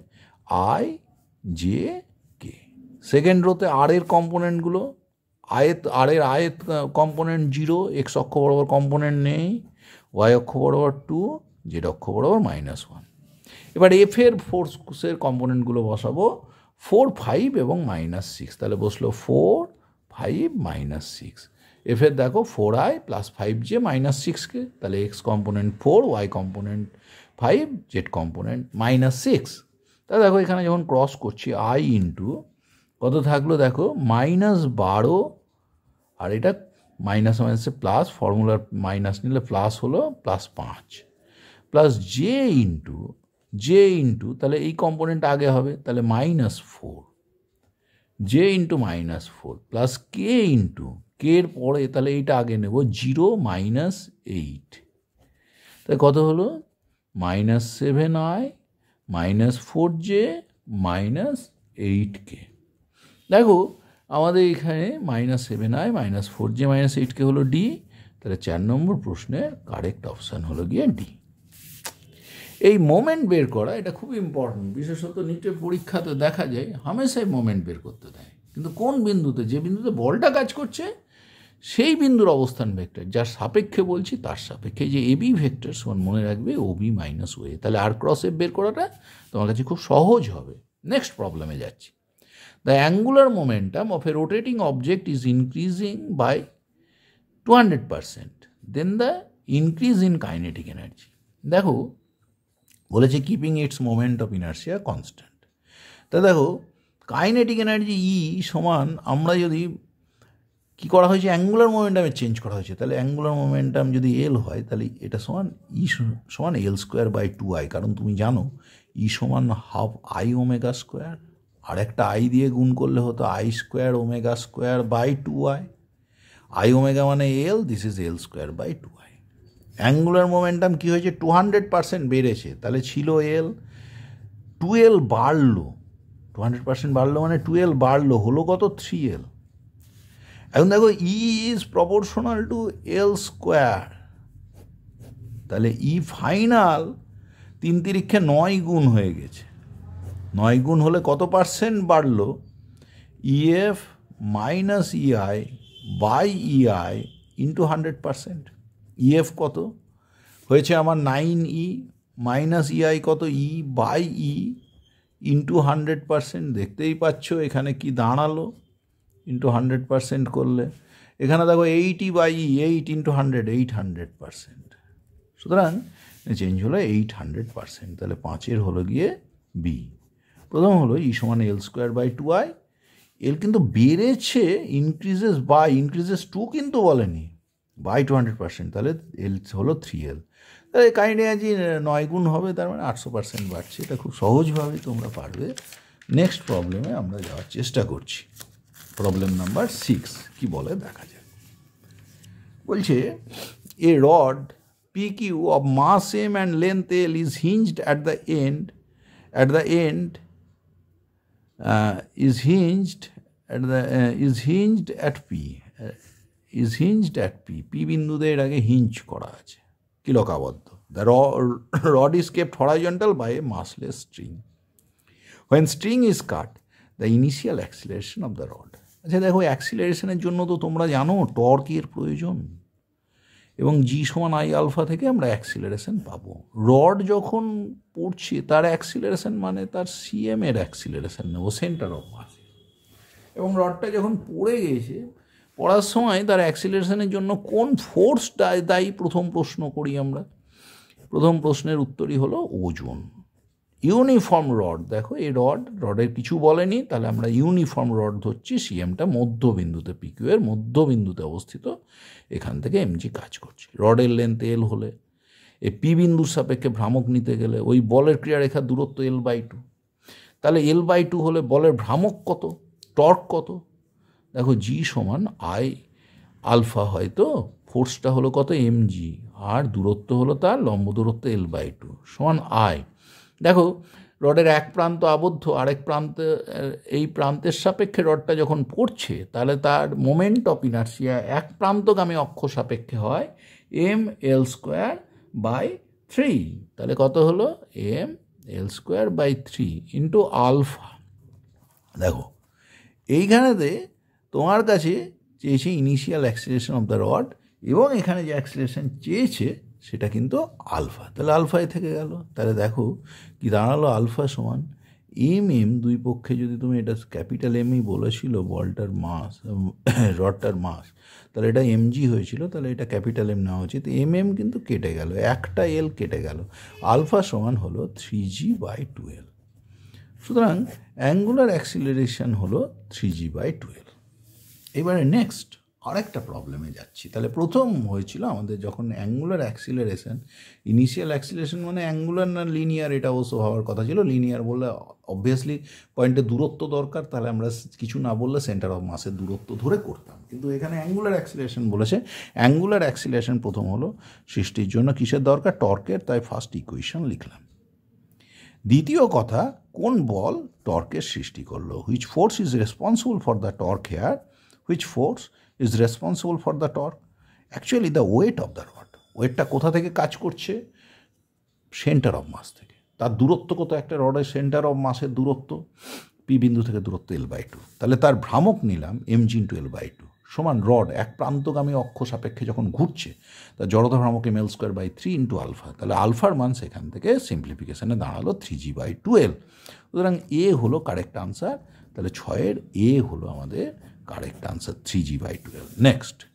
আই জে কে সেকেন্ড রোতে আর এর কম্পোনেন্টগুলো আয়ের আর এর আয়েত কম্পোনেন্ট জিরো এক্স অক্ষ বরাবর কম্পোনেন্ট নেই ওয়াই অক্ষ বরাবর টু জেড অক্ষ বরাবর মাইনাস ওয়ান এবার এফ এর ফোর্সের কম্পোনেন্টগুলো বসাবো ফোর ফাইভ এবং মাইনাস সিক্স তাহলে বসলো ফোর ফাইভ মাইনাস সিক্স এফের দেখো four I plus five J minus সিক্সকে তাহলে X component four Y component five Z component minus six তাহলে দেখো এখানে যখন ক্রস করছি আই ইন্টু কত থাকলো দেখো মাইনাস বারো আর এটা মাইনাস মাইনাসে প্লাস ফর্মুলার মাইনাস নিলে প্লাস হলো প্লাস পাঁচ plus J into J into তাহলে এই কম্পোনেন্ট আগে হবে তাহলে minus four J into minus four plus K into K এর পরে তাহলে এইটা আগে নেব জিরো মাইনাস এইট তাহলে কত হলো minus seven I minus four J minus eight K দেখো আমাদের এখানে minus seven I minus four J minus eight K হলো ডি তাহলে চার নম্বর প্রশ্নের কারেক্ট অপশান হলো গিয়ে ডি এই মোমেন্ট বের করা এটা খুব ইম্পর্টেন্ট বিশেষত নিটের পরীক্ষাতে দেখা যায় হামেশাই মোমেন্ট বের করতে দেয় কিন্তু কোন বিন্দুতে যে বিন্দুতে বলটা কাজ করছে সেই বিন্দুর অবস্থান ভেক্টর যার সাপেক্ষে বলছি তার সাপেক্ষে যে এবি ভেক্টর সমান মনে রাখবে ও বি মাইনাস ওয়ে তাহলে আর ক্রস এফ বের করাটা তোমার কাছে খুব সহজ হবে নেক্সট প্রবলেমে যাচ্ছি the angular momentum of a rotating object is increasing by two hundred percent then the increase in kinetic energy দেখো বলেছে keeping its moment of inertia constant তা দেখো কাইনেটিক এনার্জি ই সমান আমরা যদি কি করা হয়েছে অ্যাঙ্গুলার মোমেন্টামে চেঞ্জ করা হয়েছে তাহলে অ্যাঙ্গুলার মোমেন্টাম যদি এল হয় তাহলে এটা সমান ই e সমান L square by two I কারণ তুমি জানো ই e সমান হাফ আই ওমেগা স্কোয়ার আর একটা আই দিয়ে গুণ করলে হতো I square omega square by two I I omega মানে L this is L square by two I angular momentum কী হয়েছে টু হান্ড্রেড পার্সেন্ট বেড়েছে তাহলে ছিল এল টুয়েল বাড়লো টু হান্ড্রেড পার্সেন্ট বাড়লো মানে টুয়েলভ বাড়লো হলো কত থ্রি এল এখন দেখো E is proportional to L square তাহলে ই e ফাইনাল তিন তিরিক্ষে নয় গুণ হয়ে গেছে নয় গুণ হলে কত পার্সেন্ট বাড়লো E F minus E I by E I into hundred percent E F e কত হয়েছে আমার নাইন ই মাইনাস ইআই কত E by E into hundred percent দেখতেই পাচ্ছ এখানে কি দাঁড়ালো ইন্টু হান্ড্রেড পারসেন্ট করলে এখানে দেখো eight E by E eight into hundred eight hundred percent সুতরাং চেঞ্জ হলো এইট হান্ড্রেড পারসেন্ট তাহলে পাঁচের হলো গিয়ে বি প্রথম হলো ই e সমান L square by two I L কিন্তু বেড়েছে ইনক্রিজেস বাই ইনক্রিজেস টু কিন্তু বলেনি বাই টু হান্ড্রেড পার্সেন্ট তাহলে এল হলো থ্রি এল তাহলে কাইন্ড এনার্জি নয় গুণ হবে তার মানে আটশো পার্সেন্ট বাড়ছে এটা খুব সহজভাবে তোমরা পারবে নেক্সট প্রবলেমে আমরা যাওয়ার চেষ্টা করছি প্রবলেম নাম্বার সিক্স কি বলে দেখা যায় বলছে a rod P Q of mass M and length L is hinged at the end at the end is hinged at the is hinged at P is hinged at P P বিন্দুতে আগে hinge করা আছে কিলকাবদ্ধ the rod is kept horizontal by a massless string when string is cut the initial acceleration of the rod আচ্ছা দেখো অ্যাক্সিলারেশনের জন্য তো তোমরা জানো টর্কের প্রয়োজন এবং জি সমান আই আলফা থেকে আমরা অ্যাক্সিলারেশন পাবো রড যখন পড়ছে তার অ্যাক্সিলারেশন মানে তার সিএমের অ্যাক্সিলারেশন নেবো সেন্টার অফ মাস এবং রডটা যখন পড়ে গেছে পড়ার সময় তার অ্যাক্সিলেশনের জন্য কোন ফোর্স দায়ী প্রথম প্রশ্ন করি আমরা প্রথম প্রশ্নের উত্তরই হলো ওজন ইউনিফর্ম রড দেখো এই রড রডের কিছু বলেনি তাহলে আমরা ইউনিফর্ম রড ধরছি সিএমটা মধ্যবিন্দুতে পিকিউ এর মধ্যবিন্দুতে অবস্থিত এখান থেকে এমজি কাজ করছে রডের লেন্থ এল হলে এ পি বিন্দুর সাপেক্ষে ভ্রামক নিতে গেলে ওই বলের ক্রিয়ারেখার দূরত্ব এল বাই টু তাহলে এল বাই টু হলে বলের ভ্রামক কত টর্ক কত দেখো জি সমান আই আলফা হয় তো ফোর্সটা হলো কত এম জি আর দূরত্ব হলো তার লম্ব দূরত্ব এল বাই টু সমান আই দেখো রডের এক প্রান্ত আবদ্ধ আরেক প্রান্ত এই প্রান্তের সাপেক্ষে রডটা যখন পড়ছে তাহলে তার মোমেন্ট অফ ইনার্সিয়া এক প্রান্তগামী অক্ষ সাপেক্ষে হয় M L square by three তাহলে কত হলো M L square by three into alpha দেখো এইখানেতে তোমার কাছে চেয়েছে initial acceleration of the rod এবং এখানে যে অ্যাক্সিলেশন চেয়েছে সেটা কিন্তু আলফা তাহলে আলফায় থেকে গেল তাহলে দেখো কি দাঁড়ালো আলফা সমান এম এম দুই পক্ষে যদি তুমি এটা ক্যাপিটাল এমই বলেছিল বলটার মাস রডটার মাস তাহলে এটা এমজি হয়েছিল তাহলে এটা ক্যাপিটাল এম নেওয়া উচিত এম এম কিন্তু কেটে গেল একটা এল কেটে গেল আলফা সমান হলো থ্রি জি বাই টুয়েলভ সুতরাং অ্যাঙ্গুলার অ্যাক্সিলারেশন হলো থ্রি জি বাই টুয়েলভ এবারে নেক্সট আরেকটা প্রবলেমে যাচ্ছি তাহলে প্রথম হয়েছিল আমাদের যখন অ্যাঙ্গুলার অ্যাক্সিলারেশন ইনিশিয়াল অ্যাক্সিলারেশন মানে অ্যাঙ্গুলার না লিনিয়ার এটা অবশ্য হওয়ার কথা ছিল লিনিয়ার বললে অবভিয়াসলি পয়েন্টে দূরত্ব দরকার তাহলে আমরা কিছু না বললে সেন্টার অফ মাসের দূরত্ব ধরে করতাম কিন্তু এখানে অ্যাঙ্গুলার অ্যাক্সিলেশন বলেছে অ্যাঙ্গুলার অ্যাক্সিলেশন প্রথম হলো সৃষ্টির জন্য কিসের দরকার টর্কের তাই ফার্স্ট ইকুয়েশন লিখলাম দ্বিতীয় কথা কোন বল টর্কের সৃষ্টি করলো which force is responsible for the torque here which force is responsible for the torque actually the weight of the rod ওয়েটটা কোথা থেকে কাজ করছে সেন্টার অফ মাস থেকে তার দূরত্ব কত একটা রডের সেন্টার অফ মাসের দূরত্ব পি বিন্দু থেকে দূরত্ব এল বাই টু তাহলে তার ভ্রামক নিলাম M G into L by two সমান রড এক প্রান্তগামী অক্ষ সাপেক্ষে যখন ঘুরছে তার জড়তা ভ্রামক M L square by three into alpha তাহলে আলফার মান সেখান থেকে সিম্পলিফিকেশানে দাঁড়ালো থ্রি জি বাই টুয়েলভ সুতরাং এ হলো কারেক্ট আনসার তাহলে ছয়ের এ হলো আমাদের Correct answer 3G by 12. Next.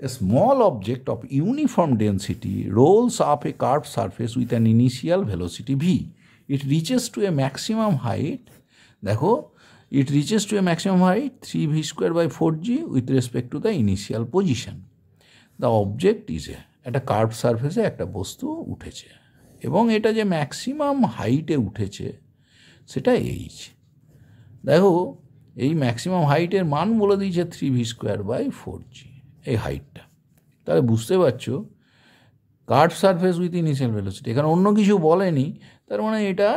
A small object of uniform density rolls up a curved surface with an initial velocity v. It reaches to a maximum height. দেখো it reaches to a maximum height 3v square by 4g with respect to the initial position. The object is a একটা curve সারফেসে একটা বস্তু উঠেছে এবং এটা যে maximum হাইটে উঠেছে সেটা এইচ দেখো এই ম্যাক্সিমাম হাইটের মান বলে দিয়েছে three V square by four G এই হাইটটা তাহলে বুঝতে পারছো curved surface with initial velocity এখানে অন্য কিছু বলেনি তার মানে এটা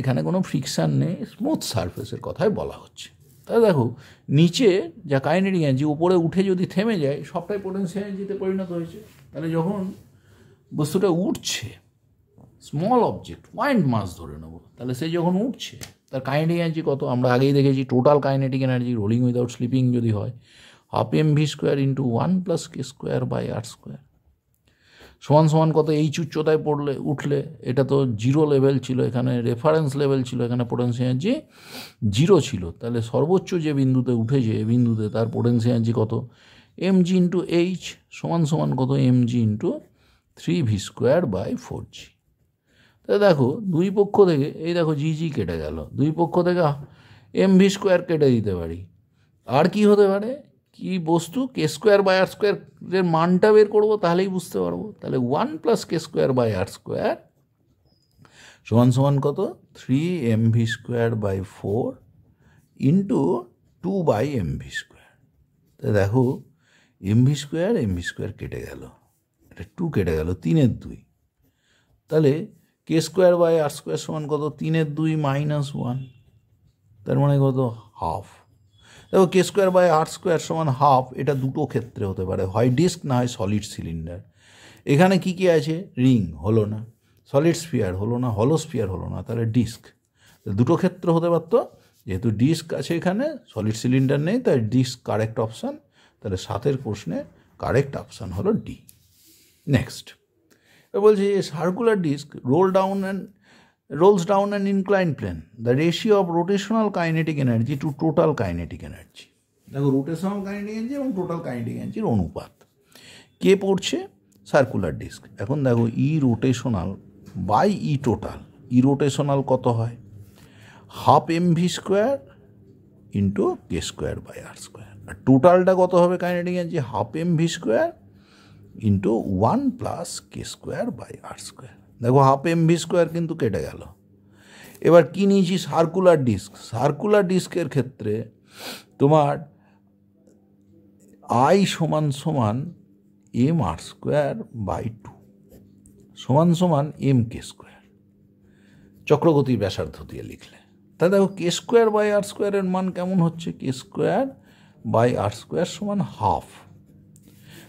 এখানে কোনো ফ্রিকশান নেই স্মুথ সারফেসের কথাই বলা হচ্ছে তাহলে দেখো নিচে যা কাইনেটিক এনার্জি উপরে উঠে যদি থেমে যায় সবটাই পোটেন্সিয়াল এনার্জিতে পরিণত হয়েছে তাহলে যখন বস্তুটা উঠছে স্মল অবজেক্ট পয়েন্ট মাস ধরে নেবো তাহলে সে যখন উঠছে তার কাইনেটিক এনার্জি কত আমরা আগেই দেখেছি total kinetic energy rolling without slipping যদি হয় half M V square into one plus K square by R square সমান সমান কত এইচ উচ্চতায় পড়লে উঠলে এটা তো জিরো লেভেল ছিল এখানে রেফারেন্স লেভেল ছিল এখানে পোটেন্স এনার্জি জিরো ছিল তাহলে সর্বোচ্চ যে বিন্দুতে উঠেছে এ বিন্দুতে তার পোটেন্স এনার্জি কত এম জি ইন্টু এইচ সমান সমান কত M G into three V square by four G তো দেখো দুই পক্ষ থেকে এই দেখো জি জি কেটে গেল দুই পক্ষ থেকে এম ভি স্কোয়ার কেটে দিতে পারি আর কি হতে পারে কি বস্তু কে স্কোয়ার বাই আর স্কোয়ারের মানটা বের করবো তাহলেই বুঝতে পারবো তাহলে one plus K square by R square সমান সমান কত three M V square by four into two by M V square তা দেখো M V square M V square কেটে গেল এটা টু কেটে গেল তিনের দুই তাহলে K square by R square সমান কত তিনের দুই মাইনাস ওয়ান তার মানে কত হাফ দেখো K square by R square সমান হাফ এটা দুটো ক্ষেত্রে হতে পারে হয় ডিস্ক না হয় সলিড সিলিন্ডার এখানে কি কি আছে রিং হলো না সলিড স্পিয়ার হলো না হলো স্পিয়ার হলো না তাহলে ডিস্ক দুটো ক্ষেত্র হতে পারতো যেহেতু ডিস্ক আছে এখানে সলিড সিলিন্ডার নেই তাই ডিস্ক কারেক্ট অপশান তাহলে সাতের প্রশ্নে কারেক্ট অপশান হলো ডি নেক্সট বলছে a circular disc roll down and rolls down and incline plane the ratio of rotational kinetic energy to total kinetic energy দেখো রোটেশনাল কাইনেটিক এনার্জি এবং total kinetic এনার্জির অনুপাত কে পড়ছে সার্কুলার ডিস্ক এখন দেখো E rotational by E total E rotational কত হয় half M V square into K square by R square আর টোটালটা কত হবে kinetic energy half M V square into one plus K square by R square দেখো half M V square কিন্তু কেটে গেল এবার কী নিয়েছি সার্কুলার ডিস্ক সার্কুলার ডিস্কের ক্ষেত্রে তোমার আই সমান সমান M R square by two সমান সমান এম কে স্কোয়ার চক্রগতির ব্যাসার্ধ দিয়ে লিখলে তা দেখো K square by R square মান কেমন হচ্ছে K square by R square সমান হাফ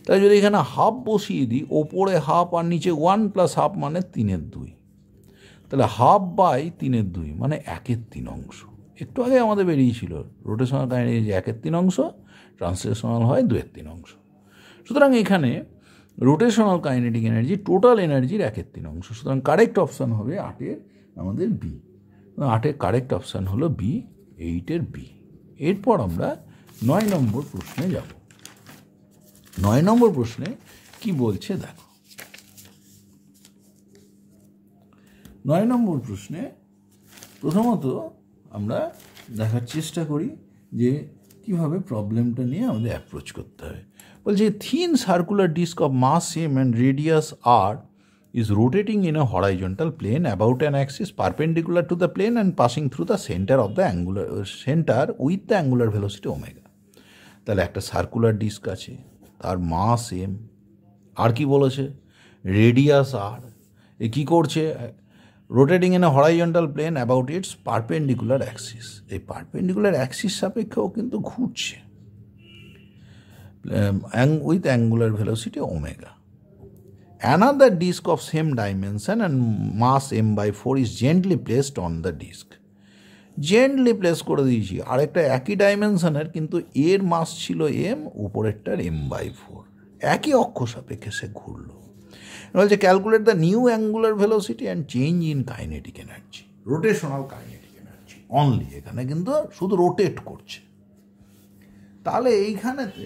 তাই যদি এখানে হাফ বসিয়ে দিই ওপরে হাফ আর নিচে ওয়ান প্লাস হাফ মানে তিনের দুই তাহলে হাফ বাই তিনের দুই মানে একের তিন অংশ একটু আগে আমাদের বেরিয়েছিল রোটেশনাল কাহিনী যে একের তিন অংশ ট্রান্সলেশনাল হয় দুয়ের তিন অংশ সুতরাং এখানে রোটেশনাল কাইনেটিক এনার্জি টোটাল এনার্জির একের তিন অংশ সুতরাং কারেক্ট অপশান হবে আটের আমাদের বি আটের কারেক্ট অপশান হলো বি এইটের বি এরপর আমরা নয় নম্বর প্রশ্নে যাব নয় নম্বর প্রশ্নে কি বলছে দেখো নয় নম্বর প্রশ্নে প্রথমত আমরা দেখার চেষ্টা করি যে কিভাবে প্রবলেমটা নিয়ে আমাদের অ্যাপ্রোচ করতে হবে বলছে thin circular disc of mass same and radius R is rotating in a horizontal plane about an axis perpendicular to the plane and passing through the centre of the angular centre with the angular velocity omega তাহলে একটা circular disk আছে তার মা same আর কি বলেছে radius আর এ কী করছে rotating in a horizontal plane about its perpendicular axis এই পারপেন্ডিকুলার অ্যাক্সিস সাপেক্ষেও কিন্তু ঘুরছে with angular velocity omega another disc of same dimension and mass M by four is gently placed on the disc gently place করে দিয়েছি আরেকটা একই ডাইমেনশনের কিন্তু এর মাস ছিল এম উপরেরটার এম বাই ফোর একই অক্ষ সাপেক্ষে সে ঘুরল বলছে calculate the new angular velocity and change in kinetic energy rotational kinetic energy only এখানে কিন্তু শুধু রোটেট করছে তাহলে এইখানেতে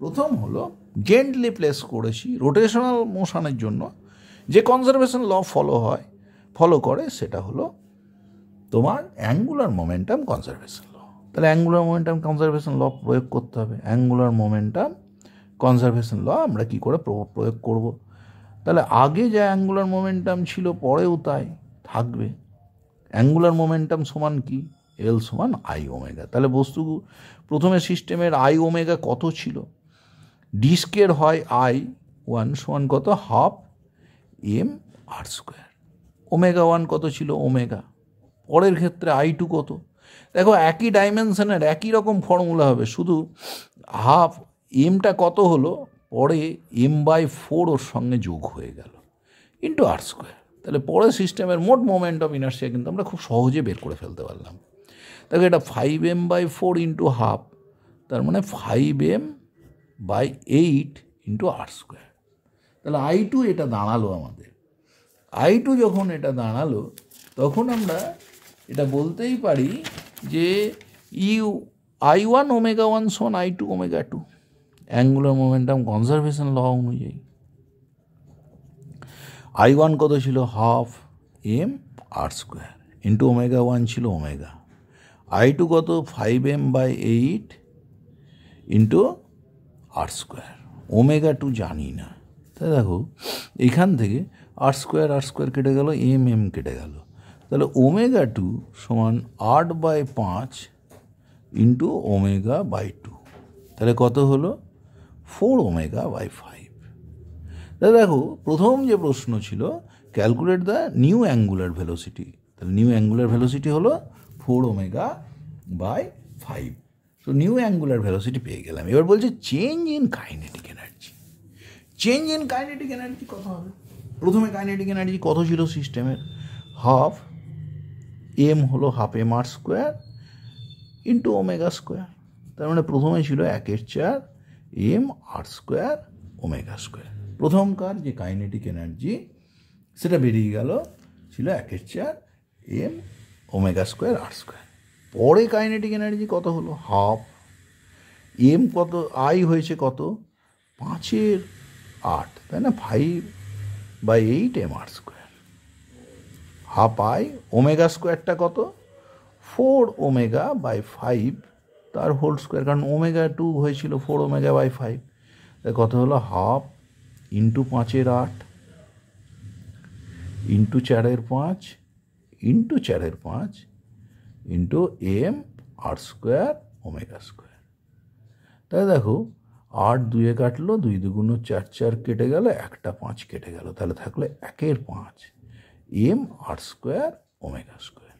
প্রথম হলো জেন্টলি প্লেস করেছি রোটেশনাল মোশনের জন্য যে কনজারভেশন ল ফলো হয় ফলো করে সেটা হলো তোমার অ্যাঙ্গুলার মোমেন্টাম কনজারভেশন ল তাহলে অ্যাঙ্গুলার মোমেন্টাম কনজারভেশন ল প্রয়োগ করতে হবে অ্যাঙ্গুলার মোমেন্টাম কনজারভেশন ল আমরা কি করে প্রয়োগ করব তাহলে আগে যা অ্যাঙ্গুলার মোমেন্টাম ছিল পরেও তাই থাকবে অ্যাঙ্গুলার মোমেন্টাম সমান কি এল সমান আই ওমেগা তাহলে বস্তু প্রথমে সিস্টেমের আই ওমেগা কত ছিল ডিস্কের হয় আই ওয়ান সমান কত half M R square omega one কত ছিল ওমেগা পরের ক্ষেত্রে আই টু কত দেখো একই ডাইমেনশনের একই রকম ফর্মুলা হবে শুধু হাফ এমটা কত হলো পরে এম বাই ফোর ওর সঙ্গে যোগ হয়ে গেল ইন্টু আর স্কোয়ার তাহলে পরে সিস্টেমের মোট মোমেন্ট অফ ইনার্সিয়া কিন্তু আমরা খুব সহজে বের করে ফেলতে পারলাম দেখো এটা five M by four into half তার মানে five M by eight into R square তাহলে আই টু এটা দাঁড়ালো আমাদের আই টু যখন এটা দাঁড়ালো তখন আমরা এটা বলতেই পারি যে ইউ আই ওয়ান ওমেগা ওয়ান সন I two omega two angular momentum conservation law অনুযায়ী আই ওয়ান কত ছিল half M R square into omega one ছিল ওমেগা আই টু কত five M by eight into R square omega two জানি না তাই দেখো এখান থেকে আর স্কোয়ার আর স্কোয়ার কেটে গেল এম এম কেটে গেল তাহলে ওমেগা টু সমান আট বাই পাঁচ ইন্টু ওমেগা বাই টু তাহলে কত হলো ফোর ওমেগা বাই ফাইভ তাহলে দেখো প্রথম যে প্রশ্ন ছিল calculate the new angular velocity তাহলে নিউ অ্যাঙ্গুলার ভেলোসিটি হলো ফোর ওমেগা বাই ফাইভ তো নিউ অ্যাঙ্গুলার ভেলোসিটি পেয়ে গেলাম এবার বলছে change in kinetic energy change in kinetic energy কত হবে প্রথমে কাইনেটিক এনার্জি কত ছিল সিস্টেমের হাফ এম হলো half M R square into omega square তার মানে প্রথমে ছিল একের চার M R square omega square প্রথমকার যে কাইনেটিক এনার্জি সেটা বেরিয়ে গেল ছিল একের চার M omega square R square পরে কাইনেটিক এনার্জি কত হলো হাফ এম কত আই হয়েছে কত পাঁচের আট তাই না five by eight M R square half I omega স্কোয়ারটা কত ফোর ওমেগা বাই ফাইভ তার হোল স্কোয়ার কারণ ওমেগা টু হয়েছিল ফোর ওমেগা বাই ফাইভ কত হলো হাফ ইন্টু পাঁচের আট ইন্টু চারের পাঁচ ইন্টু চারের পাঁচ into M R square omega square তাহলে দেখো আট দুয়ে কাটলো দুই দুগুণ চার চার কেটে গেল একটা পাঁচ কেটে গেল তাহলে থাকলে একের পাঁচ M R square omega square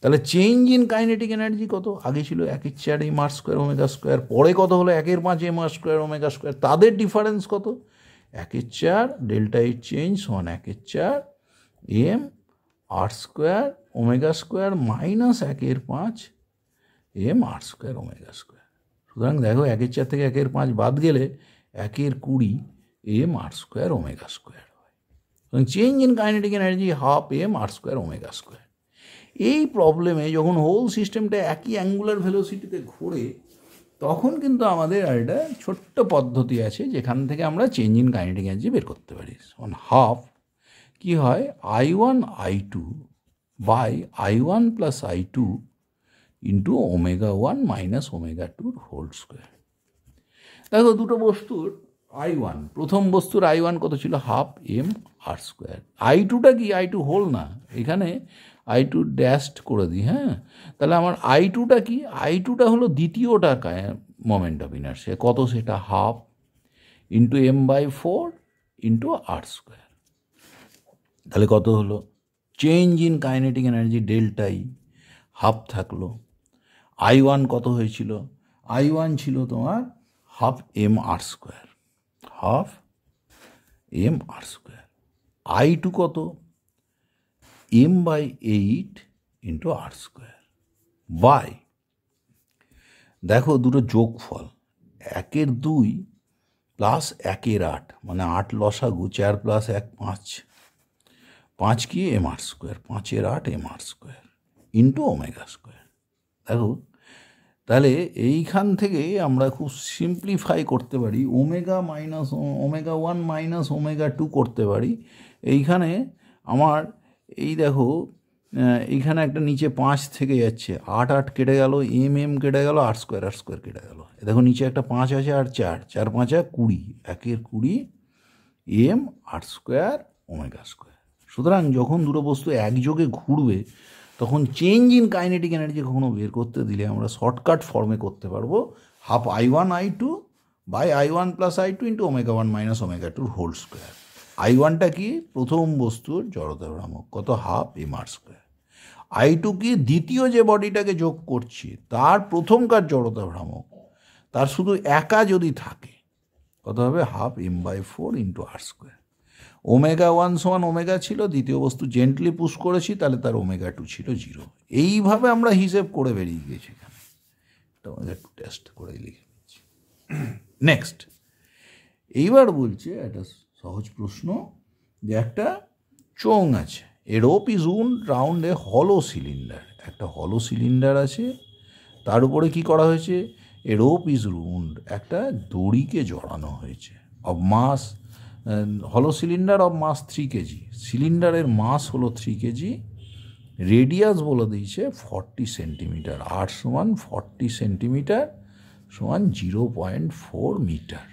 তাহলে চেঞ্জ ইন কাইনেটিক এনার্জি কত আগে ছিল একের চার M R square omega square পরে কত হলো একের পাঁচ M R square omega square তাদের ডিফারেন্স কত একের চার ডেল্টা এর চেঞ্জ সমান একের চার M R square omega square minus একের পাঁচ M R square omega square সুতরাং দেখো একের চার থেকে একের পাঁচ বাদ গেলে একের কুড়ি M R square omega square এবং change in kinetic energy half M R square omega square এই প্রবলেমে যখন হোল সিস্টেমটা একই অ্যাঙ্গুলার ভেলোসিটিতে ঘোরে তখন কিন্তু আমাদের আর একটা ছোট্ট পদ্ধতি আছে যেখান থেকে আমরা চেঞ্জ ইন কাইনেটিক এনার্জি বের করতে পারি অন হাফ কি হয় I one I two by I one plus I two into omega one minus omega টুর হোল স্কোয়ার দেখো দুটো বস্তুর আই ওয়ান প্রথম বস্তুর আই ওয়ান কত ছিল half M R square I টুটা কি আই টু হোল না এখানে আই টু ড্যাস্ট করে দিই হ্যাঁ তাহলে আমার আই টুটা কি আই টুটা হলো দ্বিতীয়টা মোমেন্ট অফ ইনার্সিয়া কত সেটা half into M by four into R square তাহলে কত হলো চেঞ্জ ইন কাইনেটিক এনার্জি ডেল্টাই হাফ থাকলো আই ওয়ান কত হয়েছিল আই ওয়ান ছিল তোমার half M R square half M R square I two কত M by eight into R square by দেখো দুটো যোগফল একের দুই প্লাস একের আট মানে আট লসাগু চার প্লাস এক পাঁচ পাঁচ কি এম আর স্কোয়ার পাঁচের আট M R square into omega square দেখো তাহলে এইখান থেকে আমরা খুব সিম্পলিফাই করতে পারি omega minus omega one minus omega two করতে পারি এইখানে আমার এই দেখো এইখানে একটা নিচে পাঁচ থেকে যাচ্ছে আট আট কেটে গেল এম এম কেটে গেল আট স্কোয়ার আর স্কোয়ার কেটে গেল দেখো নিচে একটা পাঁচ আছে আর চার চার পাঁচ আর কুড়ি একের কুড়ি এম আট স্কোয়ার ওমেগা স্কোয়ার সুতরাং যখন দুটো বস্তু একযোগে ঘুরবে তখন চেঞ্জ ইন কাইনেটিক এনার্জি কখনো বের করতে দিলে আমরা শর্টকাট ফর্মে করতে পারবো half I one I two by I one plus I two into omega one minus omega টুর হোল স্কোয়ার আই ওয়ানটা কি প্রথম বস্তুর জড়তা ভ্রামক কত half M R square I two কি দ্বিতীয় যে বডিটাকে যোগ করছি তার প্রথমকার জড়তা ভ্রামক তার শুধু একা যদি থাকে কত হবে half M by four into R square omega one সমান ওমেগা ছিল দ্বিতীয় বস্তু জেন্টলি পুশ করেছি তাহলে তার ওমেগা টু ছিল জিরো এইভাবে আমরা হিসেব করে বেরিয়ে গেছি এখানে এটা আমাদের টেস্ট করে লিখে নিচ্ছি নেক্সট এইবার বলছে একটা সহজ প্রশ্ন যে একটা চোং আছে a rope is wound round a হলো সিলিন্ডার একটা হলো সিলিন্ডার আছে তার উপরে কি করা হয়েছে এ রোপ ইজ রুন্ড একটা দড়িকে জড়ানো হয়েছে অব মাস হলো cylinder of mass three KG সিলিন্ডারের মাস হলো থ্রি কেজি রেডিয়াস বলে দিয়েছে ফর্টি সেন্টিমিটার আর সমান ফর্টি সেন্টিমিটার সমান zero point four metre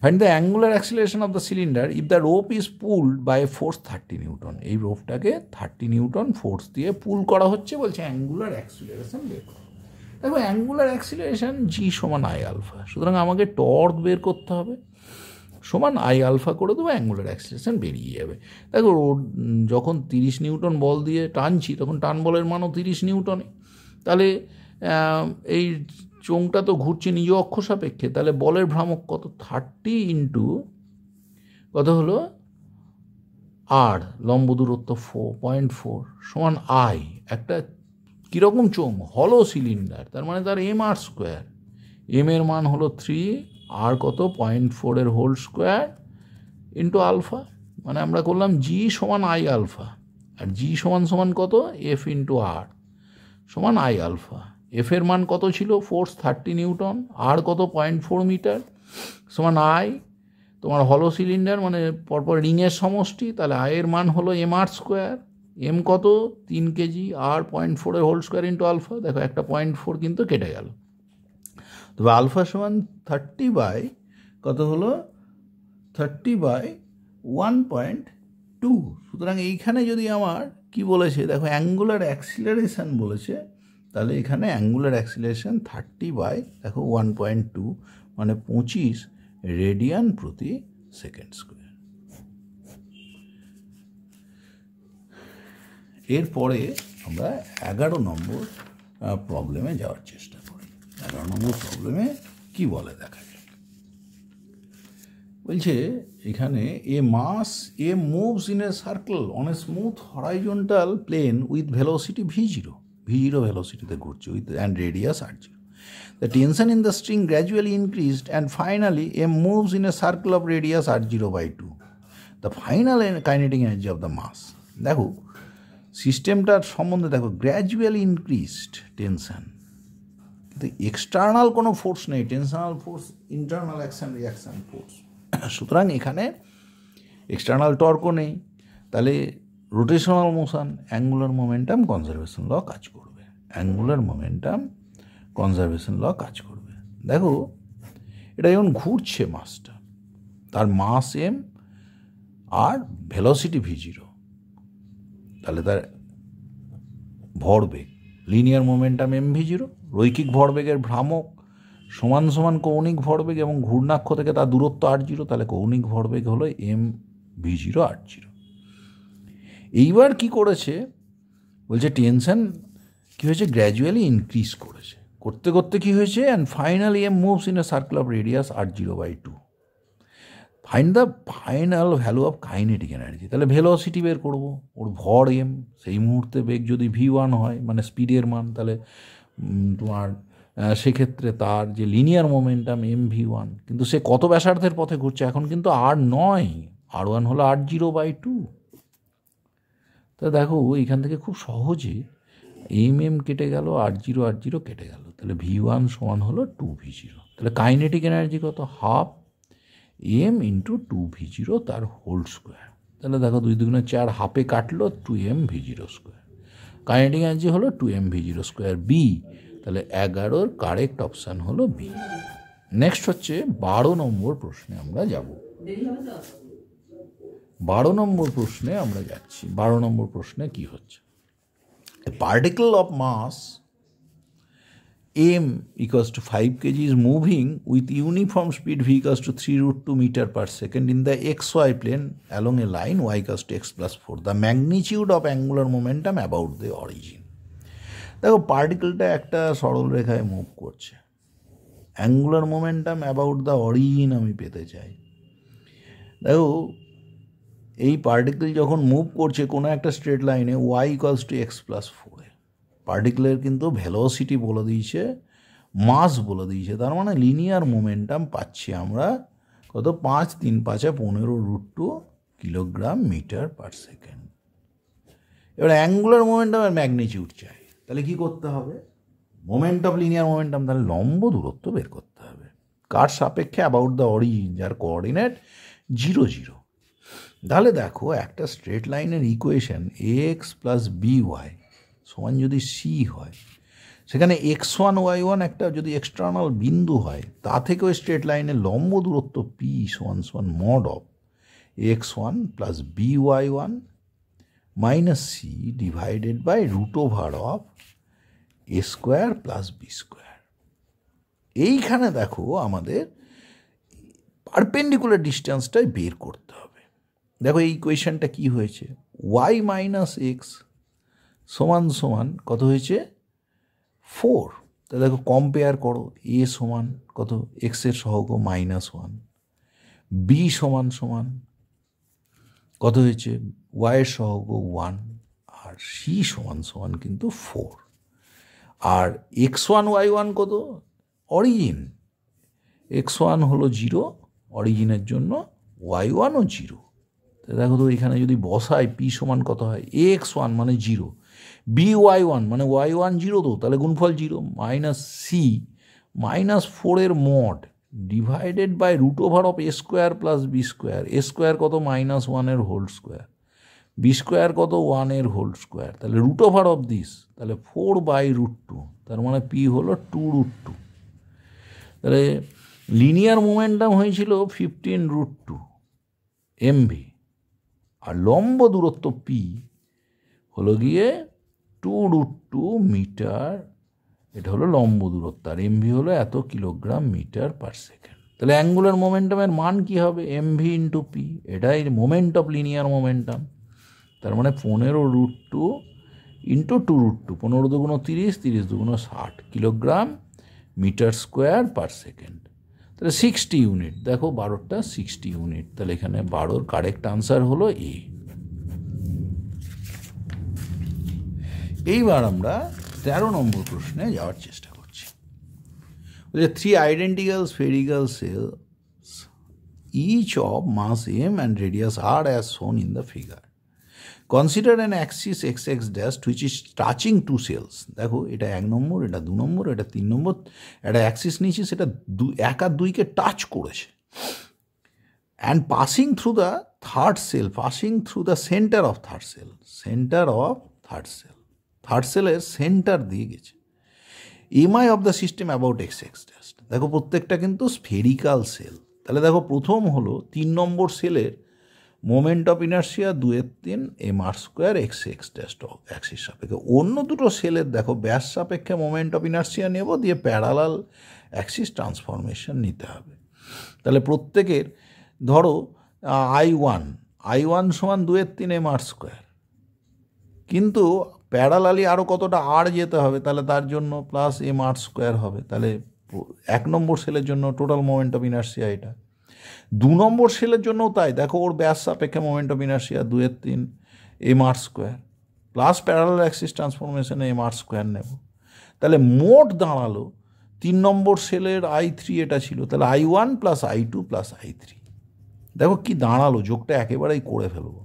find the angular acceleration of the cylinder if the rope is pulled by force thirty newton এই রোপটাকে thirty Newton force দিয়ে পুল করা হচ্ছে বলছে অ্যাঙ্গুলার অ্যাক্সিলারেশন বের করো দেখো অ্যাঙ্গুলার অ্যাক্সিলারেশন জি সমান আই আলফা সুতরাং আমাকে টর্ক বের করতে হবে সমান আই আলফা করে দেবো অ্যাঙ্গুলার অ্যাক্সিলেশন বেরিয়ে যাবে দেখো যখন তিরিশ নিউটন বল দিয়ে টানছি তখন টান বলের মানও তিরিশ নিউটনে তাহলে এই চোঙটা তো ঘুরছে নিজ অক্ষ সাপেক্ষে তাহলে বলের ভ্রামক কত থার্টি ইন্টু কত হলো আর লম্ব দূরত্ব ফোর পয়েন্ট ফোর সমান আই একটা কীরকম চোঙ হলো সিলিন্ডার তার মানে তার এম আর স্কোয়ার এম এর মান হলো থ্রি আর কত পয়েন্ট ফোরের হোল স্কোয়ার ইন্টু আলফা মানে আমরা করলাম জি সমান আই আলফা আর জি সমান সমান কত এফ ইন্টু আর সমান আই আলফা এফ এর মান কত ছিল ফোর্স থার্টি নিউটন আর কত পয়েন্ট ফোর মিটার সমান আই তোমার হলো সিলিন্ডার মানে পরপর রিংয়ের সমষ্টি তাহলে আয়ের মান হলো এম আর স্কোয়ার এম কত তিন কেজি আর পয়েন্ট ফোরের হোল স্কোয়ার ইন্টু আলফা দেখো একটা পয়েন্ট ফোর কিন্তু কেটে গেল তবে আলফা সমান থার্টি বাই কত হলো thirty by one point two সুতরাং এইখানে যদি আমার কি বলেছে দেখো অ্যাঙ্গুলার অ্যাক্সিলারেশান বলেছে তাহলে এখানে অ্যাঙ্গুলার অ্যাক্সিলারেশান থার্টি বাই দেখো ওয়ান পয়েন্ট টু মানে পঁচিশ রেডিয়ান প্রতি সেকেন্ড স্কোয়ার এরপরে আমরা এগারো নম্বর প্রবলেমে যাওয়ার চেষ্টা এগারো নম্বর প্রবলেমে কি বলে দেখা যাক বলছে এখানে a mass a moves in a circle on a smooth horizontal plane with velocity V zero V zero ভেলোসিটিতে ঘুরছে with and radius R zero the tension in the string gradually increased and finally a moves in a circle of radius R zero by two the final kinetic energy of the mass দেখো সিস্টেমটার সম্বন্ধে দেখো gradually increased tension কিন্তু external কোনো force নেই tensional force internal action reaction force সুতরাং এখানে external টর্কও নেই তাহলে rotational motion angular momentum conservation law কাজ করবে অ্যাঙ্গুলার মোমেন্টাম কনজারভেশন ল কাজ করবে দেখো এটা যখন ঘুরছে মাসটা তার মাস এম আর ভেলোসিটি ভি জিরো তাহলে তার ভরবেগ লিনিয়ার মোমেন্টাম ভি জিরো রৈখিক ভরবেগের ভ্রামক সমান সমান কৌণিক ভরবেগ এবং ঘূর্ণাক্ষ থেকে তার দূরত্ব আট জিরো তাহলে কৌণিক ভরবেগ হলো এম ভি জিরো আট জিরো এইবার কি করেছে বলছে টেনশন কি হয়েছে গ্র্যাজুয়ালি ইনক্রিজ করেছে করতে করতে কি হয়েছে and finally M moves in a circle of radius আট zero by two find the final value of kinetic energy তাহলে ভেলোসিটি বের করব ওর ভর এম সেই মুহূর্তে বেগ যদি ভি ওয়ান হয় মানে স্পিডের মান তাহলে তোমার সেক্ষেত্রে তার যে linear momentum M V one কিন্তু সে কত ব্যাসার্ধের পথে ঘুরছে এখন কিন্তু আর নয় আর ওয়ান হলো আর জিরো বাই টু তা দেখো এখান থেকে খুব সহজে এম এম কেটে গেল আর জিরো আর জিরো কেটে গেল তাহলে ভি ওয়ান সমান হলো টু ভি জিরো তাহলে কাইনেটিক এনার্জি কত half M into two V zero তার হোল স্কোয়ার তাহলে দেখো দুই দুগুণে চার হাফে কাটলো two M V zero square kinetic energy হলো two M V zero square B তাহলে এগারোর কারেক্ট অপশান হলো বি নেক্সট হচ্ছে বারো নম্বর প্রশ্নে আমরা যাব বারো নম্বর প্রশ্নে আমরা যাচ্ছি বারো নম্বর প্রশ্নে কি হচ্ছে particle of mass m equals to 5 kg is moving with uniform speed v equals to 3 root 2 meter per second in the xy plane along a line y equals to x plus 4. The magnitude of angular momentum about the origin. দেখো পার্টিকেলটা একটা সরল রেখায় move করছে angular momentum about the origin আমি পেতে চাই দেখো এই পার্টিকেল যখন মুভ করছে কোনো একটা স্ট্রেট লাইনে Y equals to X plus four particular কিন্তু ভেলোসিটি বলে দিয়েছে মাস বলে দিয়েছে তার মানে লিনিয়ার মোমেন্টাম পাচ্ছি আমরা কত পাঁচ তিন পাঁচে পনেরো root two kilogram metre per second এবার অ্যাঙ্গুলার মোমেন্টাম আর ম্যাগনিচিউড চাই তাহলে কি করতে হবে মোমেন্ট অফ লিনিয়ার মোমেন্টাম তাহলে লম্ব দূরত্ব বের করতে হবে কার সাপেক্ষে অ্যাবাউট দ্য অরিজিন যার কোঅর্ডিনেট জিরো জিরো তাহলে দেখো একটা স্ট্রেট লাইনের equation X plus B Y সমান যদি সি হয় সেখানে এক্স ওয়ান ওয়াই ওয়ান একটা যদি এক্সটার্নাল বিন্দু হয় তা থেকেও স্ট্রেট লাইনে লম্ব দূরত্ব পি সমান সমান mod of X one plus B Y one minus C divided by root over of A square plus B square এইখানে দেখো আমাদের পারপেন্ডিকুলার ডিস্টেন্সটাই বের করতে হবে দেখো এই কোয়েশনটা কি হয়েছে ওয়াই মাইনাস এক্স সমান সমান কত হয়েছে ফোর তা দেখো কম্পেয়ার করো এ সমান কত এক্সের সহগ মাইনাস ওয়ান বি সমান সমান কত হয়েছে ওয়াইয়ের সহগ ওয়ান আর সি সমান সমান কিন্তু ফোর আর এক্স ওয়ান ওয়াই ওয়ান কত অরিজিন এক্স ওয়ান হলো জিরো অরিজিনের জন্য ওয়াই ওয়ানও জিরো দেখো তো এখানে যদি বসায় পি সমান কত হয় এক্স ওয়ান মানে জিরো বি ওয়াই ওয়ান মানে ওয়াই ওয়ান জিরো তো তাহলে গুণফল জিরো মাইনাস সি মাইনাস ফোরের mod divided by root over of A square plus B square A square কত মাইনাস ওয়ানের হোল স্কোয়ার বি স্কোয়ার কত ওয়ানের হোল স্কোয়ার তাহলে রুট ওভার অফ দিস তাহলে ফোর বাই রুট টু তার মানে P হলো টু রুট টু তাহলে লিনিয়ার মোমেন্টাম হয়েছিল ফিফটিন রুট টু এমভি আর লম্ব দূরত্ব পি হলো গিয়ে টু রুট টু মিটার এটা হলো লম্ব দূরত্ব আর এমভি হলো এত কিলোগ্রাম মিটার পার সেকেন্ড তাহলে অ্যাঙ্গুলার মোমেন্টামের মান কি হবে এমভি ইন্টু পি এটাই মোমেন্ট অফ লিনিয়ার মোমেন্টাম তার মানে পনেরো root two into two root two পনেরো দুগুণ তিরিশ তিরিশ দুগুণ ষাট kilogram metre square per second তাহলে সিক্সটি ইউনিট দেখো বারোটা সিক্সটি ইউনিট তাহলে এখানে বারোর কারেক্ট আনসার হলো এ এইবার আমরা তেরো নম্বর প্রশ্নে যাওয়ার চেষ্টা করছি বলছে three identical spherical shells each of mass M and radius R as shown in the figure consider an axis X X dash which is touching two shells দেখো এটা এক নম্বর এটা দু নম্বর এটা তিন নম্বর একটা অ্যাক্সিস নিয়েছি সেটা দু এক আর দুইকে টাচ করেছে and passing through the third shell passing through the centre of third shell centre of third shell হার্ট সেলের সেন্টার দিয়ে গেছে MI of the system about X X just দেখো প্রত্যেকটা কিন্তু স্ফেরিক্যাল সেল তাহলে দেখো প্রথম হলো তিন নম্বর সেলের মোমেন্ট অফ ইনার্সিয়া দুয়ের তিন M R square X X dash axis সাপেক্ষে অন্য দুটো সেলের দেখো ব্যাস সাপেক্ষে মোমেন্ট অফ ইনার্সিয়া নেব দিয়ে প্যারালাল অ্যাক্সিস ট্রান্সফরমেশন নিতে হবে তাহলে প্রত্যেকের ধরো আই ওয়ান আই ওয়ান সমান দুয়ের তিন এম আর স্কোয়ার কিন্তু প্যারালালি আরও কতটা আর যেতে হবে তাহলে তার জন্য প্লাস এম আর স্কোয়ার হবে তাহলে এক নম্বর সেলের জন্য টোটাল মোমেন্ট অফ ইনার্সিয়া এটা দু নম্বর সেলের জন্যও তাই দেখো ওর ব্যাস সাপেক্ষে মোমেন্ট অফ ইনার্সিয়া দুয়ের তিন M R square plus parallel axis ট্রান্সফরমেশনে এম আর স্কোয়ার নেব তাহলে মোট দাঁড়ালো তিন নম্বর সেলের আই থ্রি এটা ছিল তাহলে I one plus I two plus I three দেখো কি দাঁড়ালো যোগটা একেবারেই করে ফেলবো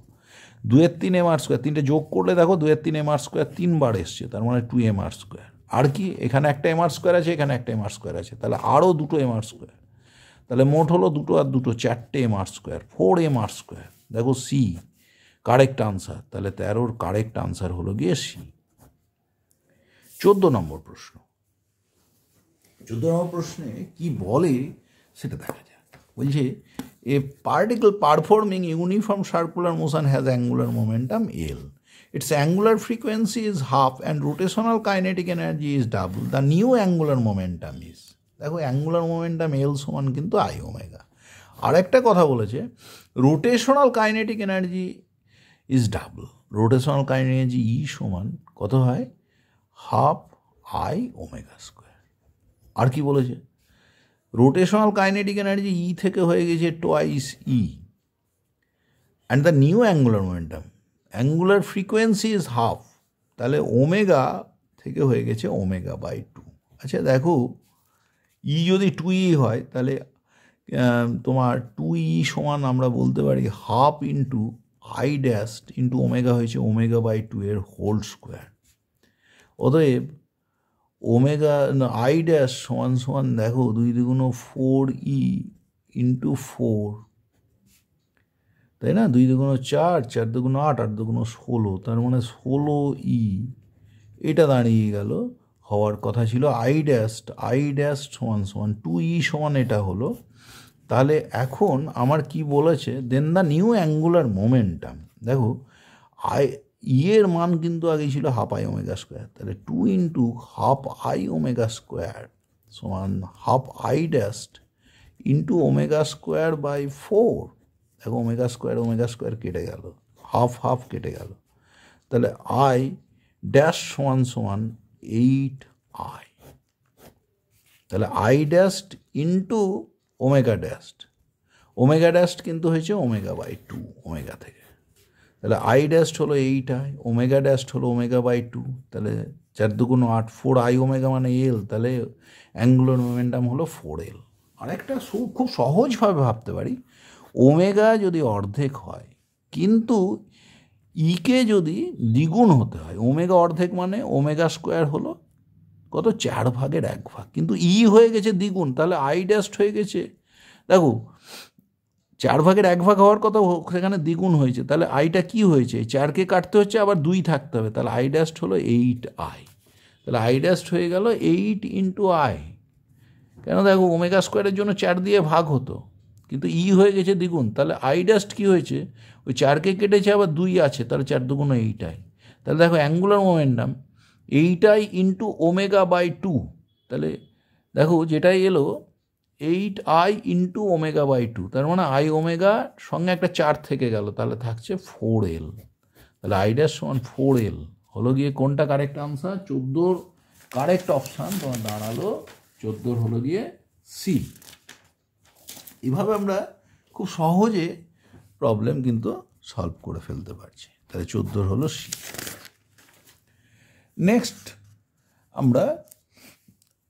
দুয়ের তিন এম আর স্কোয়ার তিনটে যোগ করলে দেখো দুয়ের তিন এম আর স্কোয়ার তিনবার এসছে তার মানে টু এম আর স্কোয়ার আর কি এখানে একটা এম আর স্কোয়ার আছে এখানে একটা এম আর স্কোয়ার আছে তাহলে আরও দুটো এম আর স্কোয়ার তাহলে মোট হলো দুটো আর দুটো চারটে M R square four M R square দেখো সি কারেক্ট আনসার তাহলে তেরোর কারেক্ট আনসার হলো গিয়ে সি চোদ্দ নম্বর প্রশ্ন চোদ্দ নম্বর প্রশ্নে কি বলে সেটা দেখা যায় বলছে A particle performing uniform circular motion has angular momentum L. Its angular frequency is half and rotational kinetic energy is double. The new angular momentum is. দেখো অ্যাঙ্গুলার মোমেন্টাম এল সমান কিন্তু আই ওমেগা আর একটা কথা বলেছে rotational kinetic energy is double rotational kinetic energy E সমান কত হয় হাফ আই ওমেগা স্কোয়ার আর কি বলেছে রোটেশনাল কাইনেটিক এনার্জি ই থেকে হয়ে গেছে twice E and the new angular momentum angular frequency is half তাহলে ওমেগা থেকে হয়ে গেছে ওমেগা বাই টু আচ্ছা দেখো ই e যদি টু ই e হয় তাহলে তোমার টু ই e সমান আমরা বলতে পারি half into I dash into omega হয়েছে ওমেগা বাই টু এর হোল স্কোয়ার অতএব ওমেগা আই ড্যাশ সমান সমান দেখো দুই দুগুণ ফোর ই ইন্টু ফোর তাই না দুই দুগুণ চার চার দুগুণ আট আট দুগুণ ষোলো তার মানে ষোলো ই এটা দাঁড়িয়ে গেল হওয়ার কথা ছিল আই ড্যাশ আই ড্যাশ সমান সমান টু ই সমান এটা হলো তাহলে এখন আমার কি বলেছে then the new angular momentum দেখো আই ইয়ের মান কিন্তু আগে ছিল হাফ আই ওমেগা স্কোয়ার তাহলে two into half I omega square সমান half I dash into omega square by four দেখো ওমেগা স্কোয়ার ওমেগা স্কোয়ার কেটে গেল হাফ হাফ কেটে গেল তাহলে আই ড্যাশ সমান সমান এইট আই তাহলে I dash into omega dash omega dash কিন্তু হয়েছে ওমেগা বাই টু ওমেগা থেকে তাহলে আই ড্যাস্ট হলো এইটাই ওমেগা ড্যাস্ট হলো ওমেগা বাই টু তাহলে চার দুগুণ আট ফোর আই ওমেগা মানে এল তাহলে অ্যাঙ্গুলার মোমেন্টাম হলো ফোর এল আরেকটা খুব সহজভাবে ভাবতে পারি ওমেগা যদি অর্ধেক হয় কিন্তু ইকে e যদি দ্বিগুণ হতে হয় ওমেগা অর্ধেক মানে ওমেগা স্কোয়ার হলো কত চার ভাগের এক ভাগ কিন্তু ই e হয়ে গেছে দ্বিগুণ তাহলে আই ড্যাস্ট হয়ে গেছে দেখো চার ভাগের এক ভাগ হওয়ার কথা সেখানে দ্বিগুণ হয়েছে তাহলে আইটা কি হয়েছে চারকে কাটতে হচ্ছে আবার দুই থাকতে হবে তাহলে আই ড্যাস্ট হলো এইট আই তাহলে আই ড্যাস্ট হয়ে গেল এইট ইন্টু আই কেন দেখো ওমেগা স্কোয়ারের জন্য চার দিয়ে ভাগ হতো কিন্তু ই e হয়ে গেছে দ্বিগুণ তাহলে আই ডাস্ট কী হয়েছে ওই চারকে কেটেছে আবার দুই আছে তাহলে চার দুগুণ এইটাই তাহলে দেখো অ্যাঙ্গুলার মোমেন্টাম এইটাই ইন্টু ওমেগা বাই টু তাহলে দেখো যেটাই এলো eight I into omega by two তার মানে আই ওমেগা সঙ্গে একটা চার থেকে গেল তাহলে থাকছে ফোর এল তাহলে আই ড্যাশ সমান ফোর এল হলো গিয়ে কোনটা কারেক্ট আনসার চোদ্দোর কারেক্ট অপশান তোমার দাঁড়ালো চোদ্দোর হলো গিয়ে সি এভাবে আমরা খুব সহজে প্রবলেম কিন্তু সলভ করে ফেলতে পারছি তাহলে চোদ্দোর হলো সি নেক্সট আমরা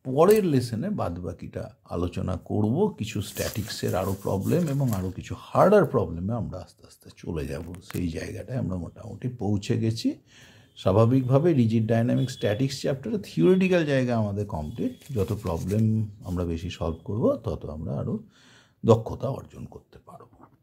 পরের লেসনে বাদ বাকিটা আলোচনা করব কিছু স্ট্যাটিক্সের আরও প্রবলেম এবং আরও কিছু হার্ডার প্রবলেমে আমরা আস্তে আস্তে চলে যাব সেই জায়গাটায় আমরা মোটামুটি পৌঁছে গেছি স্বাভাবিকভাবে রিজিড ডাইনামিক স্ট্যাটিক্স চ্যাপ্টারে থিওরিটিক্যাল জায়গা আমাদের কমপ্লিট যত প্রবলেম আমরা বেশি সলভ করব তত আমরা আরও দক্ষতা অর্জন করতে পারব